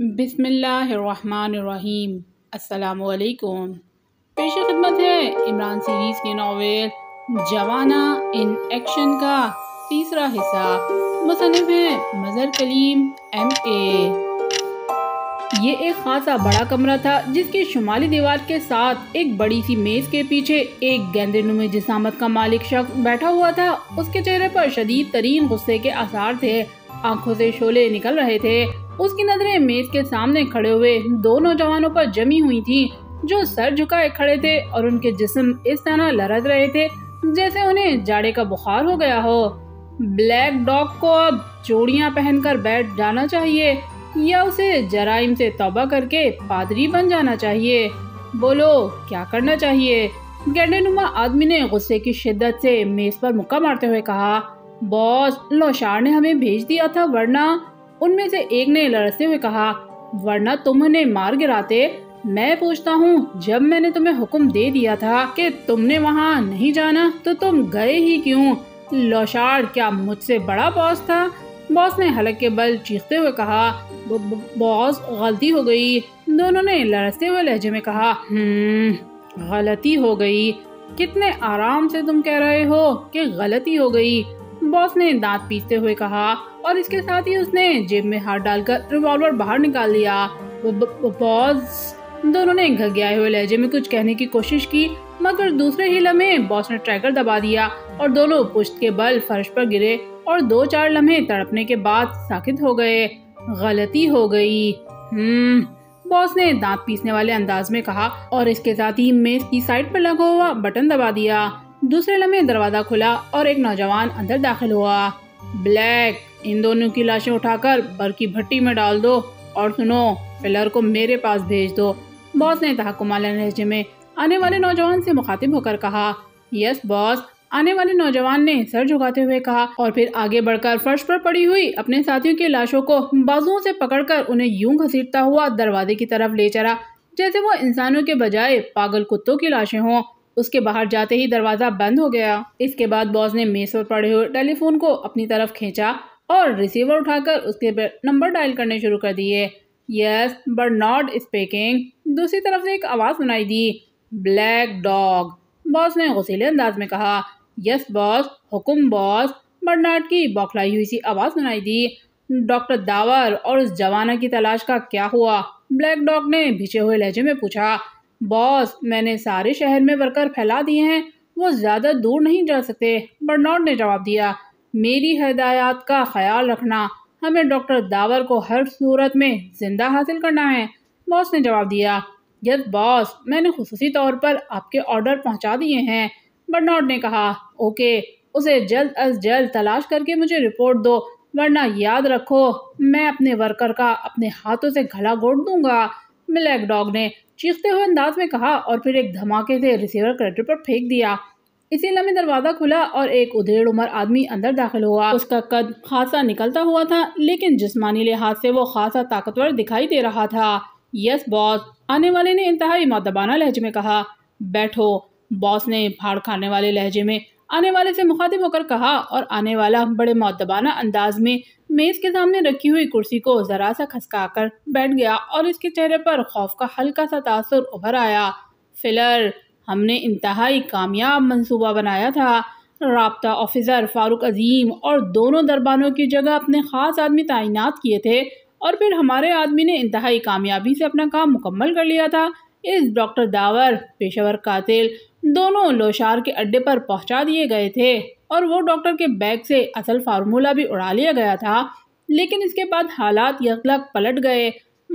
बिसमीम् अल्लाम पेश खिदमत है इमरान सीरीज़ के नावल जवाना इन एक्शन का तीसरा हिस्सा मुसनफ़ है मज़र कलीम एम ए ये एक खासा बड़ा कमरा था जिसके शुमाली दीवार के साथ एक बड़ी सी मेज़ के पीछे एक गेंदे नुमे जिसामत का मालिक शख्स बैठा हुआ था उसके चेहरे पर शदीद तरीन गुस्से के आसार थे आंखों से शोले निकल रहे थे उसकी नजरें मेज के सामने खड़े हुए दो नौजवानों पर जमी हुई थी जो सर झुकाए खड़े थे और उनके जिस्म इस तरह लरद रहे थे जैसे उन्हें जाड़े का बुखार हो गया हो ब्लैक डॉग को अब चूड़ियाँ पहनकर बैठ जाना चाहिए या उसे जराइम से तौबा करके पादरी बन जाना चाहिए बोलो क्या करना चाहिए गैंडेनुमा आदमी ने गुस्से की शिद्दत से मेज पर मुक्का मारते हुए कहा बॉस लोशार ने हमें भेज दिया था वरना उनमें से एक ने लड़ते हुए कहा वरना तुम उन्हें मार गिराते मैं पूछता हूँ जब मैंने तुम्हें हुक्म दे दिया था कि तुमने वहाँ नहीं जाना तो तुम गए ही क्यों लोशार क्या मुझसे बड़ा बॉस था बॉस ने हलक के बल चीखते हुए कहा बॉस गलती हो गई दोनों ने लड़ते हुए लहजे में कहा हम्म, गलती हो गई कितने आराम से तुम कह रहे हो कि गलती हो गई बॉस ने दांत पीसते हुए कहा और इसके साथ ही उसने जेब में हाथ डालकर रिवॉल्वर बाहर निकाल लिया बॉस दोनों ने घगियाए हुए लहजे में कुछ कहने की कोशिश की मगर दूसरे ही लम्हे बॉस ने ट्रैकर दबा दिया और दोनों पुश्त के बल फर्श पर गिरे और दो चार लम्हे तड़पने के बाद साकित हो गए गलती हो गई हम्म बॉस ने दांत पीसने वाले अंदाज में कहा और इसके साथ ही मेज की साइड पर लगा हुआ बटन दबा दिया दूसरे लम्हे दरवाजा खुला और एक नौजवान अंदर दाखिल हुआ ब्लैक इन दोनों की लाशें उठाकर बर की भट्टी में डाल दो और सुनो पिलर को मेरे पास भेज दो बॉस ने तहकुमाला लहजे में आने वाले नौजवान से मुखातिब होकर कहा यस बॉस आने वाले नौजवान ने सर झुकाते हुए कहा और फिर आगे बढ़कर फर्श पर पड़ी हुई अपने साथियों की लाशों को बाजुओं से पकड़कर उन्हें यूं घसीटता हुआ दरवाजे की तरफ ले चला जैसे वो इंसानों के बजाय पागल कुत्तों की लाशें हों उसके बाहर जाते ही दरवाज़ा बंद हो गया इसके बाद बॉस ने मेज पर पड़े हुए टेलीफोन को अपनी तरफ खींचा और रिसीवर उठाकर उसके नंबर डायल करने शुरू कर दिए यस बट नॉट स्पीकिंग दूसरी तरफ से एक आवाज़ सुनाई दी ब्लैक डॉग बॉस ने गसीले अंदाज में कहा यस बॉस हुकुम बॉस बर्नाड की बौखलाई हुई सी आवाज़ सुनाई दी डॉक्टर दावर और उस जवाना की तलाश का क्या हुआ ब्लैक डॉग ने भिछे हुए लहजे में पूछा बॉस मैंने सारे शहर में वर्कर फैला दिए हैं वो ज़्यादा दूर नहीं जा सकते बर्नॉड ने जवाब दिया मेरी हदायत का ख्याल रखना हमें डॉक्टर दावर को हर सूरत में ज़िंदा हासिल करना है बॉस ने जवाब दिया यस बॉस मैंने खसूसी तौर पर आपके ऑर्डर पहुंचा दिए हैं बर्नौड ने कहा ओके उसे जल्द अज जल्द तलाश करके मुझे रिपोर्ट दो वरना याद रखो मैं अपने वर्कर का अपने हाथों से घला घोट दूंगा ब्लैक डॉग ने चीखते हुए अंदाज में कहा और फिर एक धमाके से रिसीवर कलेक्टर पर फेंक दिया इसी लम्बे दरवाज़ा खुला और एक उधेड़ उमर आदमी अंदर दाखिल हुआ उसका कद खासा निकलता हुआ था लेकिन जिसमानी लिहाज से वो खासा ताकतवर दिखाई दे रहा था यस बॉस आने वाले ने इंतहाई मदबाना लहजे में कहा बैठो बॉस ने फाड़ खाने वाले लहजे में आने वाले से मुखातिब होकर कहा और आने वाला बड़े मतबाना अंदाज में मेज के सामने रखी हुई कुर्सी को जरा सा खसका कर बैठ गया और इसके चेहरे पर खौफ का हल्का सा तासर उभर आया फिलर हमने इंतहाई कामयाब मंसूबा बनाया था रबता ऑफिसर फारूक अजीम और दोनों दरबानों की जगह अपने ख़ास आदमी तैनात किए थे और फिर हमारे आदमी ने इंतहाई कामयाबी से अपना काम मुकम्मल कर लिया था इस डॉक्टर दावर पेशेवर कातिल दोनों लोशार के अड्डे पर पहुंचा दिए गए थे और वो डॉक्टर के बैग से असल फार्मूला भी उड़ा लिया गया था लेकिन इसके बाद हालात यकलक पलट गए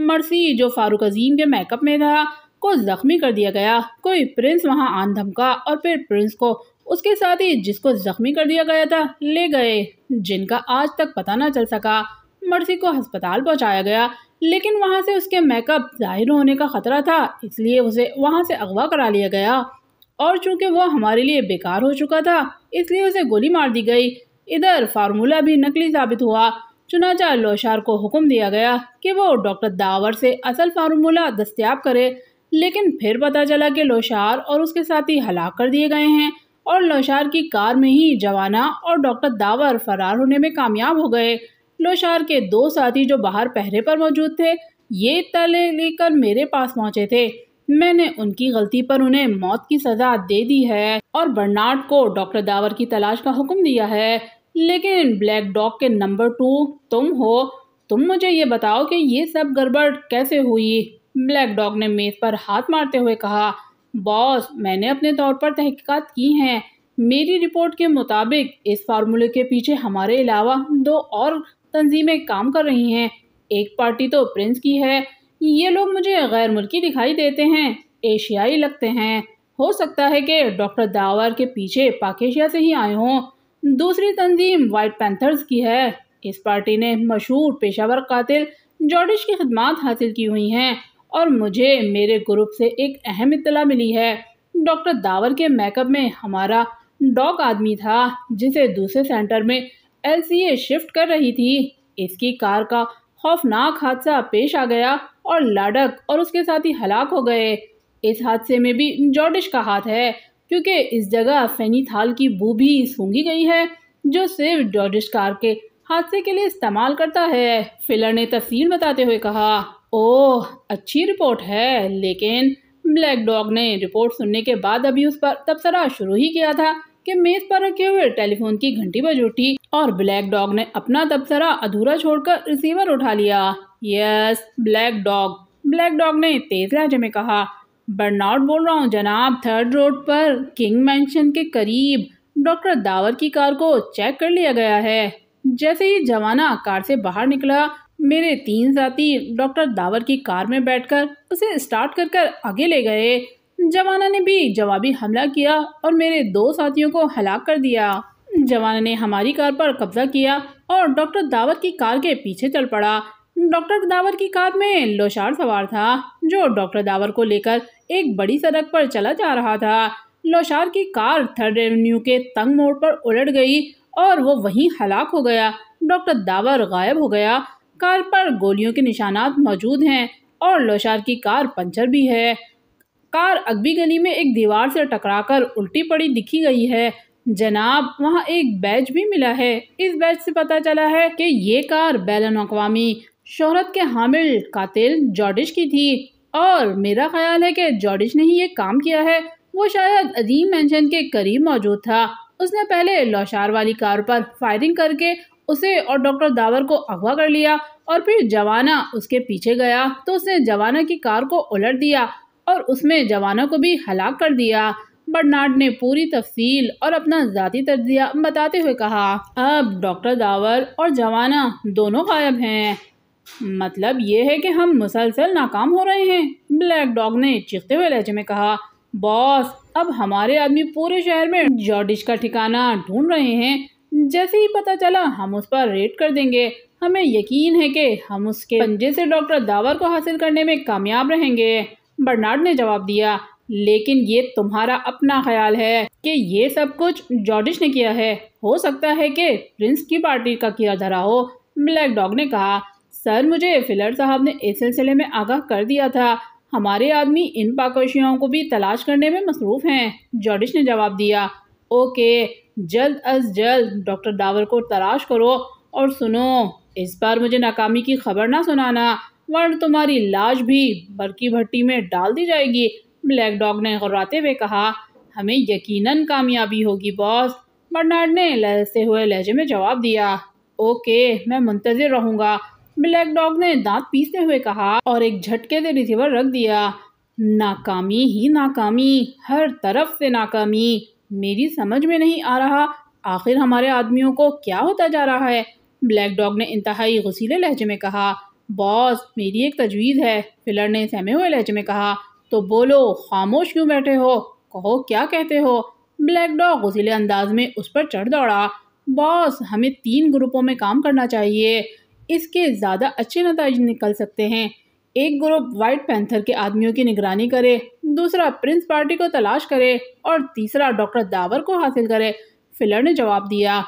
मरसी जो फारूक अजीम के मेकअप में था को ज़ख्मी कर दिया गया कोई प्रिंस वहाँ आन धमका और फिर प्रिंस को उसके साथ ही जिसको ज़ख्मी कर दिया गया था ले गए जिनका आज तक पता ना चल सका मर्सी को अस्पताल पहुंचाया गया लेकिन वहां से उसके मेकअप जाहिर होने का ख़तरा था इसलिए उसे वहां से अगवा करा लिया गया और चूंकि वो हमारे लिए बेकार हो चुका था इसलिए उसे गोली मार दी गई इधर फार्मूला भी नकली साबित हुआ चुनाचा लोशार को हुक्म दिया गया कि वो डॉक्टर दावर से असल फार्मूला दस्तियाब करे लेकिन फिर पता चला कि लोशार और उसके साथी हलाक कर दिए गए हैं और लोशार की कार में ही जवाना और डॉक्टर दावर फरार होने में कामयाब हो गए लोशार के दो साथी जो बाहर पहरे पर मौजूद थे ये तले लेकर मेरे पास पहुंचे थे मैंने उनकी गलती पर उन्हें मौत की सजा दे दी है और बर्नार्ड को डॉक्टर दावर की तलाश का हुक्म दिया है लेकिन ब्लैक डॉग के नंबर टू तुम हो तुम मुझे ये बताओ कि ये सब गड़बड़ कैसे हुई ब्लैक डॉग ने मेज पर हाथ मारते हुए कहा बॉस मैंने अपने तौर पर तहकीकात की हैं मेरी रिपोर्ट के मुताबिक इस फार्मूले के पीछे हमारे अलावा दो और तंजीमें काम कर रही हैं एक पार्टी तो प्रिंस की है ये लोग मुझे गैर मुल्की दिखाई देते हैं एशियाई लगते हैं हो सकता है कि डॉक्टर दावर के पीछे पाकेशिया से ही आए हों दूसरी तंजीम वाइट पैंथर्स की है इस पार्टी ने मशहूर पेशावर कातिल जॉर्डिश की खदमात हासिल की हुई हैं और मुझे मेरे ग्रुप से एक अहम इतला मिली है डॉक्टर दावर के मेकअप में हमारा डॉग आदमी था जिसे दूसरे सेंटर में एलसीए शिफ्ट कर रही थी इसकी कार का खौफनाक हादसा पेश आ गया और लाडक और उसके साथी हलाक हो गए इस हादसे में भी जॉर्डिश का हाथ है क्योंकि इस जगह थाल की बू भी सूंघी गई है जो सिर्फ जॉर्डिश कार के हादसे के लिए इस्तेमाल करता है फिलर ने तफसील बताते हुए कहा ओह अच्छी रिपोर्ट है लेकिन ब्लैक डॉग ने रिपोर्ट सुनने के बाद अभी उस पर तबसरा शुरू ही किया था कि मेज़ पर रखे हुए टेलीफोन की घंटी बज उठी और ब्लैक डॉग ने अपना तबसरा अधूरा छोड़कर रिसीवर उठा लिया yes black dog black dog ने तेज लहजे में कहा बर्नाउट बोल रहा हूँ जनाब थर्ड रोड पर किंग मैंशन के करीब डॉक्टर दावर की कार को चेक कर लिया गया है जैसे ही जवाना कार से बाहर निकला मेरे तीन साथी डॉक्टर दावर की कार में बैठकर उसे स्टार्ट कर कर आगे ले गए जवाना ने भी जवाबी हमला किया और मेरे दो साथियों को हलाक कर दिया जवान ने हमारी कार पर कब्जा किया और डॉक्टर दावत की कार के पीछे चल पड़ा डॉक्टर दावर की कार में लोशार सवार था जो डॉक्टर दावर को लेकर एक बड़ी सड़क पर चला जा रहा था लोशार की कार थर्ड एवेन्यू के तंग मोड़ पर उलट गई और वो वहीं हलाक हो गया डॉक्टर दावर गायब हो गया कार पर गोलियों के निशानात मौजूद हैं और लोशार की कार पंचर भी है कार अगबी गली में एक दीवार से टकराकर उल्टी पड़ी दिखी गई है जनाब वहाँ एक बैच भी मिला है इस बैच से पता चला है कि ये कार बैलन अकवामी शोहरत के हामिल कातिल जॉर्डिश की थी और मेरा ख्याल है कि जॉर्डिश ने ही ये काम किया है वो शायद अदीम मैंशन के करीब मौजूद था उसने पहले लौशार वाली कार पर फायरिंग करके उसे और डॉक्टर दावर को अगवा कर लिया और फिर जवाना उसके पीछे गया तो उसने जवाना की कार को उलट दिया और उसमें जवाना को भी हलाक कर दिया बर्नार्ड ने पूरी तफसील और अपना ज़ाती तजिया बताते हुए कहा अब डॉक्टर दावर और जवाना दोनों गायब हैं मतलब ये है कि हम मुसलसल नाकाम हो रहे हैं ब्लैक डॉग ने चिखते हुए लहजे में कहा बॉस अब हमारे आदमी पूरे शहर में जॉर्डिश का ठिकाना ढूंढ रहे हैं जैसे ही पता चला हम उस पर रेड कर देंगे हमें यकीन है कि हम उसके पंजे से डॉक्टर दावर को हासिल करने में कामयाब रहेंगे बर्नार्ड ने जवाब दिया लेकिन ये तुम्हारा अपना ख्याल है कि ये सब कुछ जॉर्डिश ने किया है हो सकता है कि प्रिंस की पार्टी का किया धरा हो ब्लैक डॉग ने कहा सर मुझे फिलर साहब ने इस सिलसिले में आगाह कर दिया था हमारे आदमी इन पाकशियाओं को भी तलाश करने में मसरूफ़ हैं जॉर्डिश ने जवाब दिया ओके जल्द अज जल्द डॉक्टर डावर को तलाश करो और सुनो इस बार मुझे नाकामी की खबर ना सुनाना वर्ण तुम्हारी लाश भी बरकी भट्टी में डाल दी जाएगी ब्लैक डॉग ने गुर्राते हुए कहा हमें यकीनन कामयाबी होगी बॉस बर्नार्ड ने लहसते हुए लहजे में जवाब दिया ओके मैं मुंतज़र रहूँगा ब्लैक डॉग ने दांत पीसते हुए कहा और एक झटके से रिसीवर रख दिया नाकामी ही नाकामी हर तरफ से नाकामी मेरी समझ में नहीं आ रहा आखिर हमारे आदमियों को क्या होता जा रहा है ब्लैक डॉग ने इंतहाई गुसीले लहजे में कहा बॉस मेरी एक तजवीज़ है फिलर ने सहमे हुए लहजे में कहा तो बोलो खामोश क्यों बैठे हो कहो क्या कहते हो ब्लैक डॉग उसीले अंदाज में उस पर चढ़ दौड़ा बॉस हमें तीन ग्रुपों में काम करना चाहिए इसके ज़्यादा अच्छे नतज निकल सकते हैं एक ग्रुप वाइट पैंथर के आदमियों की निगरानी करे दूसरा प्रिंस पार्टी को तलाश करे और तीसरा डॉक्टर दावर को हासिल करे फिलर ने जवाब दिया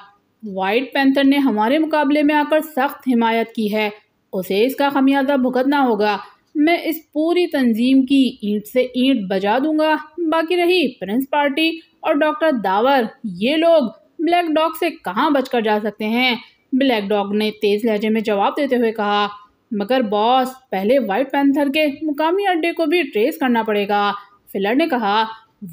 वाइट पैंथर ने हमारे मुकाबले में आकर सख्त हिमायत की है उसे इसका खमियाजा भुगतना होगा मैं इस पूरी तंजीम की ईंट से ईंट बजा दूंगा बाकी रही प्रिंस पार्टी और डॉक्टर दावर ये लोग ब्लैक डॉग से कहाँ बचकर जा सकते हैं ब्लैक डॉग ने तेज़ लहजे में जवाब देते हुए कहा मगर बॉस पहले वाइट पैंथर के मुकामी अड्डे को भी ट्रेस करना पड़ेगा फिलर ने कहा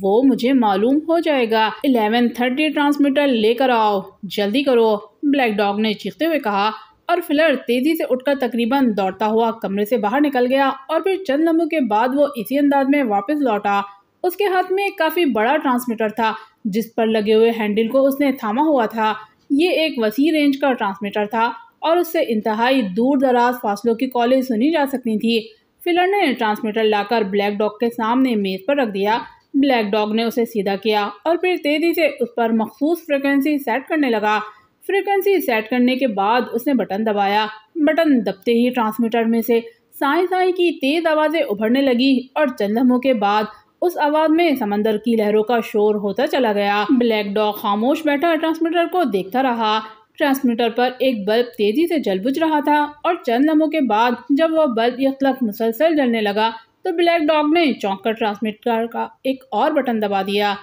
वो मुझे मालूम हो जाएगा इलेवन थर्टी ट्रांसमीटर लेकर आओ जल्दी करो ब्लैक डॉग ने चीखते हुए कहा और फिलर तेजी से उठकर तकरीबन दौड़ता हुआ कमरे से बाहर निकल गया और फिर चंद लम्हों के बाद वो इसी अंदाज में वापस लौटा उसके हाथ में एक काफ़ी बड़ा ट्रांसमीटर था जिस पर लगे हुए हैंडल को उसने थामा हुआ था ये एक वसी रेंज का ट्रांसमीटर था और उससे इंतहाई दूर दराज फासलों की कॉलेज सुनी जा सकती थी फिलर ने ट्रांसमीटर लाकर ब्लैक डॉग के सामने मेज़ पर रख दिया ब्लैक डॉग ने उसे सीधा किया और फिर तेज़ी से उस पर मखसूस फ्रिक्वेंसी सेट करने लगा फ्रीक्वेंसी सेट करने के बाद उसने बटन दबाया बटन दबते ही ट्रांसमीटर में से साई साई की तेज़ आवाज़ें उभरने लगी और चंद लम्हों के बाद उस आवाज़ में समंदर की लहरों का शोर होता चला गया ब्लैक डॉग खामोश बैठा ट्रांसमीटर को देखता रहा ट्रांसमीटर पर एक बल्ब तेज़ी से जल बुझ रहा था और चंद लम्हों के बाद जब वह बल्ब यकलक मुसलसल जलने लगा तो ब्लैक डॉग ने चौंक कर ट्रांसमीटर का एक और बटन दबा दिया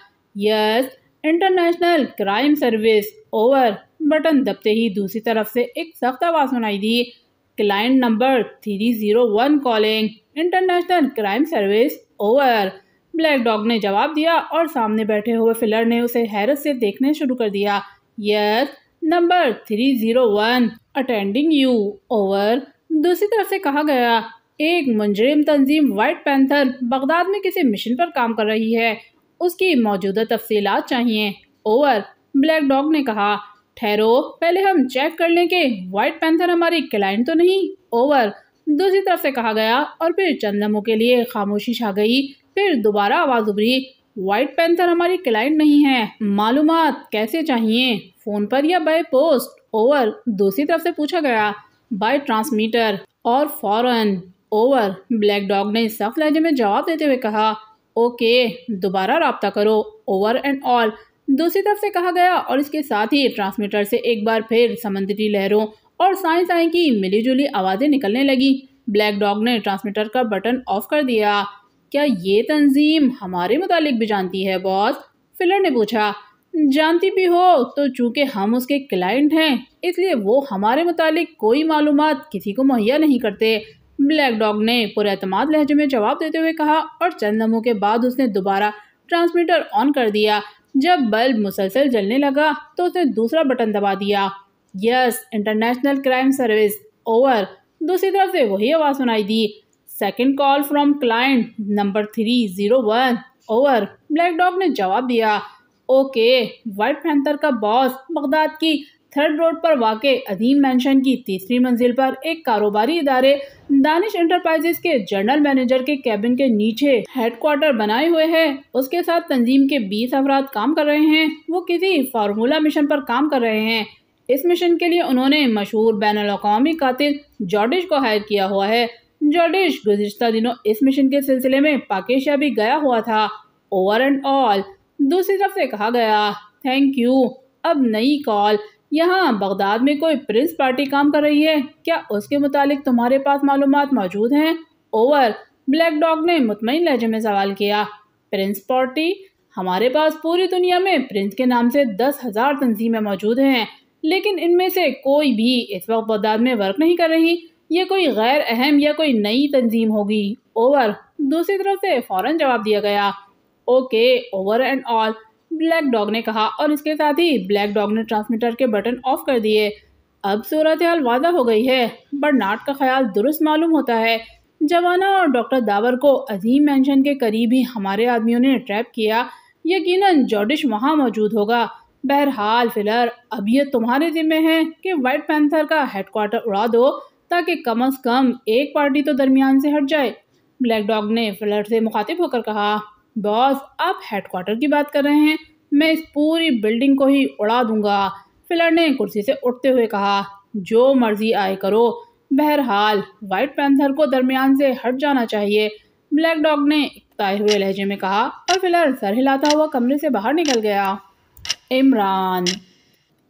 yes international crime service over button दबते ही दूसरी तरफ से एक सख्त आवाज़ सुनाई दी client number three zero one calling international crime service over black dog ने जवाब दिया और सामने बैठे हुए फिलर ने उसे हैरत से देखने शुरू कर दिया yes number three zero one attending you over दूसरी तरफ से कहा गया एक मुंजरिम तंजीम वाइट पैंथर बगदाद में किसी मिशन पर काम कर रही है उसकी मौजूदा तफसीलात चाहिए ओवर ब्लैक डॉग ने कहा ठहरो पहले हम चेक कर लें कि वाइट पैंथर हमारी क्लाइंट तो नहीं ओवर दूसरी तरफ से कहा गया और फिर चंद लम्हों के लिए खामोशी छा गई फिर दोबारा आवाज़ उभरी वाइट पैंथर हमारी क्लाइंट नहीं है मालूम कैसे चाहिए फ़ोन पर या बाय पोस्ट ओवर दूसरी तरफ से पूछा गया बाय ट्रांसमीटर और फॉरन ओवर ब्लैक डॉग ने सख्त लहजे में जवाब देते हुए कहा ओके दोबारा रबता करो ओवर एंड ऑल दूसरी तरफ से कहा गया और इसके साथ ही ट्रांसमीटर से एक बार फिर समुद्री लहरों और साई साई की मिलीजुली आवाज़ें निकलने लगी ब्लैक डॉग ने ट्रांसमीटर का बटन ऑफ कर दिया क्या ये तंजीम हमारे मुतालिक भी जानती है बॉस फिलर ने पूछा जानती भी हो तो चूँकि हम उसके क्लाइंट हैं इसलिए वो हमारे मुतालिक कोई मालूम किसी को मुहैया नहीं करते ब्लैक डॉग ने पुरमाद लहजे में जवाब देते हुए कहा और चंद नमों के बाद उसने दोबारा ट्रांसमीटर ऑन कर दिया जब बल्ब मुसलसल जलने लगा तो उसने दूसरा बटन दबा दिया yes international crime service over दूसरी तरफ से वही आवाज़ सुनाई दी second call from client number three zero one over black dog ने जवाब दिया ओके वाइट पैंथर का बॉस बगदाद की थर्ड रोड पर वाके अधीम मैंशन की तीसरी मंजिल पर एक कारोबारी इदारे दानिश इंटरप्राइजेस के जनरल मैनेजर के कैबिन के नीचे हेडक्वार्टर बनाए हुए है उसके साथ तंजीम के बीस अफराद काम कर रहे हैं वो किसी फार्मूला मिशन पर काम कर रहे हैं इस मिशन के लिए उन्होंने मशहूर बैन अवी कातिल जॉर्डिश को हायर किया हुआ है जॉर्डिश गुजशत दिनों इस मिशन के सिलसिले में पाकिस्तान भी गया हुआ था ओवर एंड ऑल दूसरी तरफ से कहा गया थैंक यू अब नई कॉल यहाँ बगदाद में कोई प्रिंस पार्टी काम कर रही है क्या उसके मुतालिक तुम्हारे पास मालूम मौजूद हैं ओवर ब्लैक डॉग ने मुतमिन लहजे में सवाल किया प्रिंस पार्टी हमारे पास पूरी दुनिया में प्रिंस के नाम से दस हज़ार तनजीमें मौजूद हैं लेकिन इनमें से कोई भी इस वक्त बगदाद में वर्क नहीं कर रही ये कोई गैर अहम या कोई नई तंजीम होगी ओवर दूसरी तरफ से फ़ौर जवाब दिया गया okay over and all black dog ने कहा और इसके साथ ही ब्लैक डॉग ने ट्रांसमीटर के बटन ऑफ कर दिए अब सूरत हाल वादा हो गई है बर्नाट का ख्याल दुरुस्त मालूम होता है जवाना और डॉक्टर दावर को अजीम मैंशन के करीब ही हमारे आदमियों ने ट्रैप किया यकीन जॉडिश वहाँ मौजूद होगा बहरहाल फिलर अब ये तुम्हारे जिम्मे हैं कि वाइट पैंथर का हेडक्वार्टर उड़ा दो ताकि कम अज कम एक पार्टी तो दरमियान से हट जाए ब्लैक डॉग ने फिलर से मुखातिब होकर कहा बॉस आप हेडक्वार्टर की बात कर रहे हैं मैं इस पूरी बिल्डिंग को ही उड़ा दूंगा फिलर ने कुर्सी से उठते हुए कहा जो मर्जी आए करो बहरहाल वाइट पैंथर को दरमियान से हट जाना चाहिए ब्लैक डॉग ने इकताए हुए लहजे में कहा और फिलर सर हिलाता हुआ कमरे से बाहर निकल गया इमरान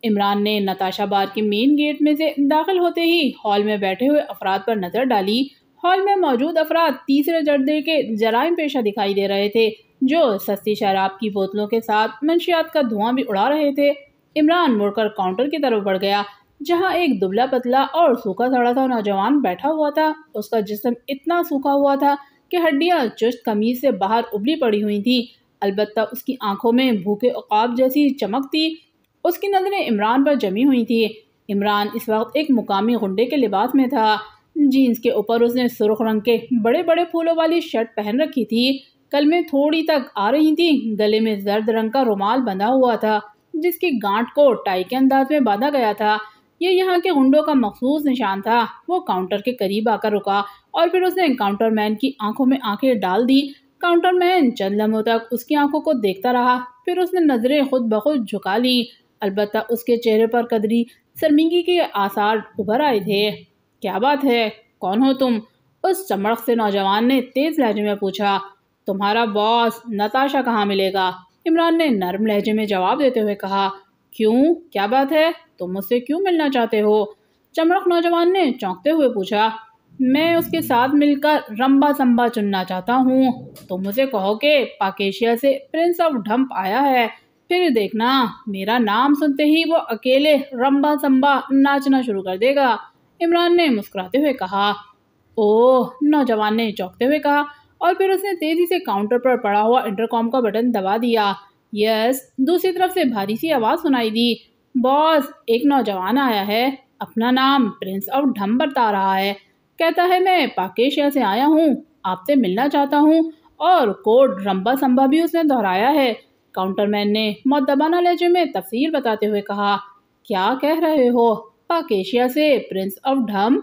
इमरान ने नताशा बार के मेन गेट में से दाखिल होते ही हॉल में बैठे हुए अफराद पर नज़र डाली हॉल में मौजूद अफराद तीसरे जर्दे के जराइम पेशा दिखाई दे रहे थे जो सस्ती शराब की बोतलों के साथ मंशियात का धुआं भी उड़ा रहे थे इमरान मुड़कर काउंटर की तरफ बढ़ गया जहाँ एक दुबला पतला और सूखा सड़ा सा नौजवान बैठा हुआ था उसका जिसम इतना सूखा हुआ था कि हड्डियाँ चुस्त कमीज से बाहर उबली पड़ी हुई थी अलबत् उसकी आंखों में भूखे अकाब जैसी चमक थी उसकी नज़रें इमरान पर जमी हुई थी इमरान इस वक्त एक मुकामी गुंडे के लिबास में था जीन्स के ऊपर उसने सुरख रंग के बड़े बड़े फूलों वाली शर्ट पहन रखी थी कल में थोड़ी तक आ रही थी गले में जर्द रंग का रुमाल बंधा हुआ था जिसकी गांठ को टाई के अंदाज में बांधा गया था ये यहाँ के गुंडों का मखसूस निशान था वो काउंटर के करीब आकर रुका और फिर उसने काउंटर मैन की आंखों में आंखें डाल दी काउंटर मैन चंद लम्हों तक उसकी आंखों को देखता रहा फिर उसने नजरें खुद ब खुद झुका ली अलबत्त उसके चेहरे पर कदरी शर्मिंगी के आसार उभर आए थे क्या बात है कौन हो तुम उस चमड़क से नौजवान ने तेज़ लहजे में पूछा तुम्हारा बॉस नताशा कहाँ मिलेगा इमरान ने नरम लहजे में जवाब देते हुए कहा क्यों क्या बात है तुम मुझसे क्यों मिलना चाहते हो चमड़क नौजवान ने चौंकते हुए पूछा मैं उसके साथ मिलकर रंबा संबा चुनना चाहता हूँ तुम मुझे कहो कि पाकेशिया से प्रिंस ऑफ ढम्प आया है फिर देखना मेरा नाम सुनते ही वो अकेले रंबा संबा नाचना शुरू कर देगा इमरान ने मुस्कुराते हुए कहा ओह नौजवान ने चौंकते हुए कहा और फिर उसने तेज़ी से काउंटर पर पड़ा हुआ इंटरकॉम का बटन दबा दिया यस दूसरी तरफ से भारी सी आवाज़ सुनाई दी बॉस एक नौजवान आया है अपना नाम प्रिंस ऑफ ढम बता रहा है कहता है मैं पाकेशिया से आया हूँ आपसे मिलना चाहता हूँ और कोड रंबा संभा भी उसने दोहराया है काउंटरमैन ने मौतबाना लहजे में तफसील बताते हुए कहा क्या कह रहे हो पाकेशिया से प्रिंस ऑफ ढम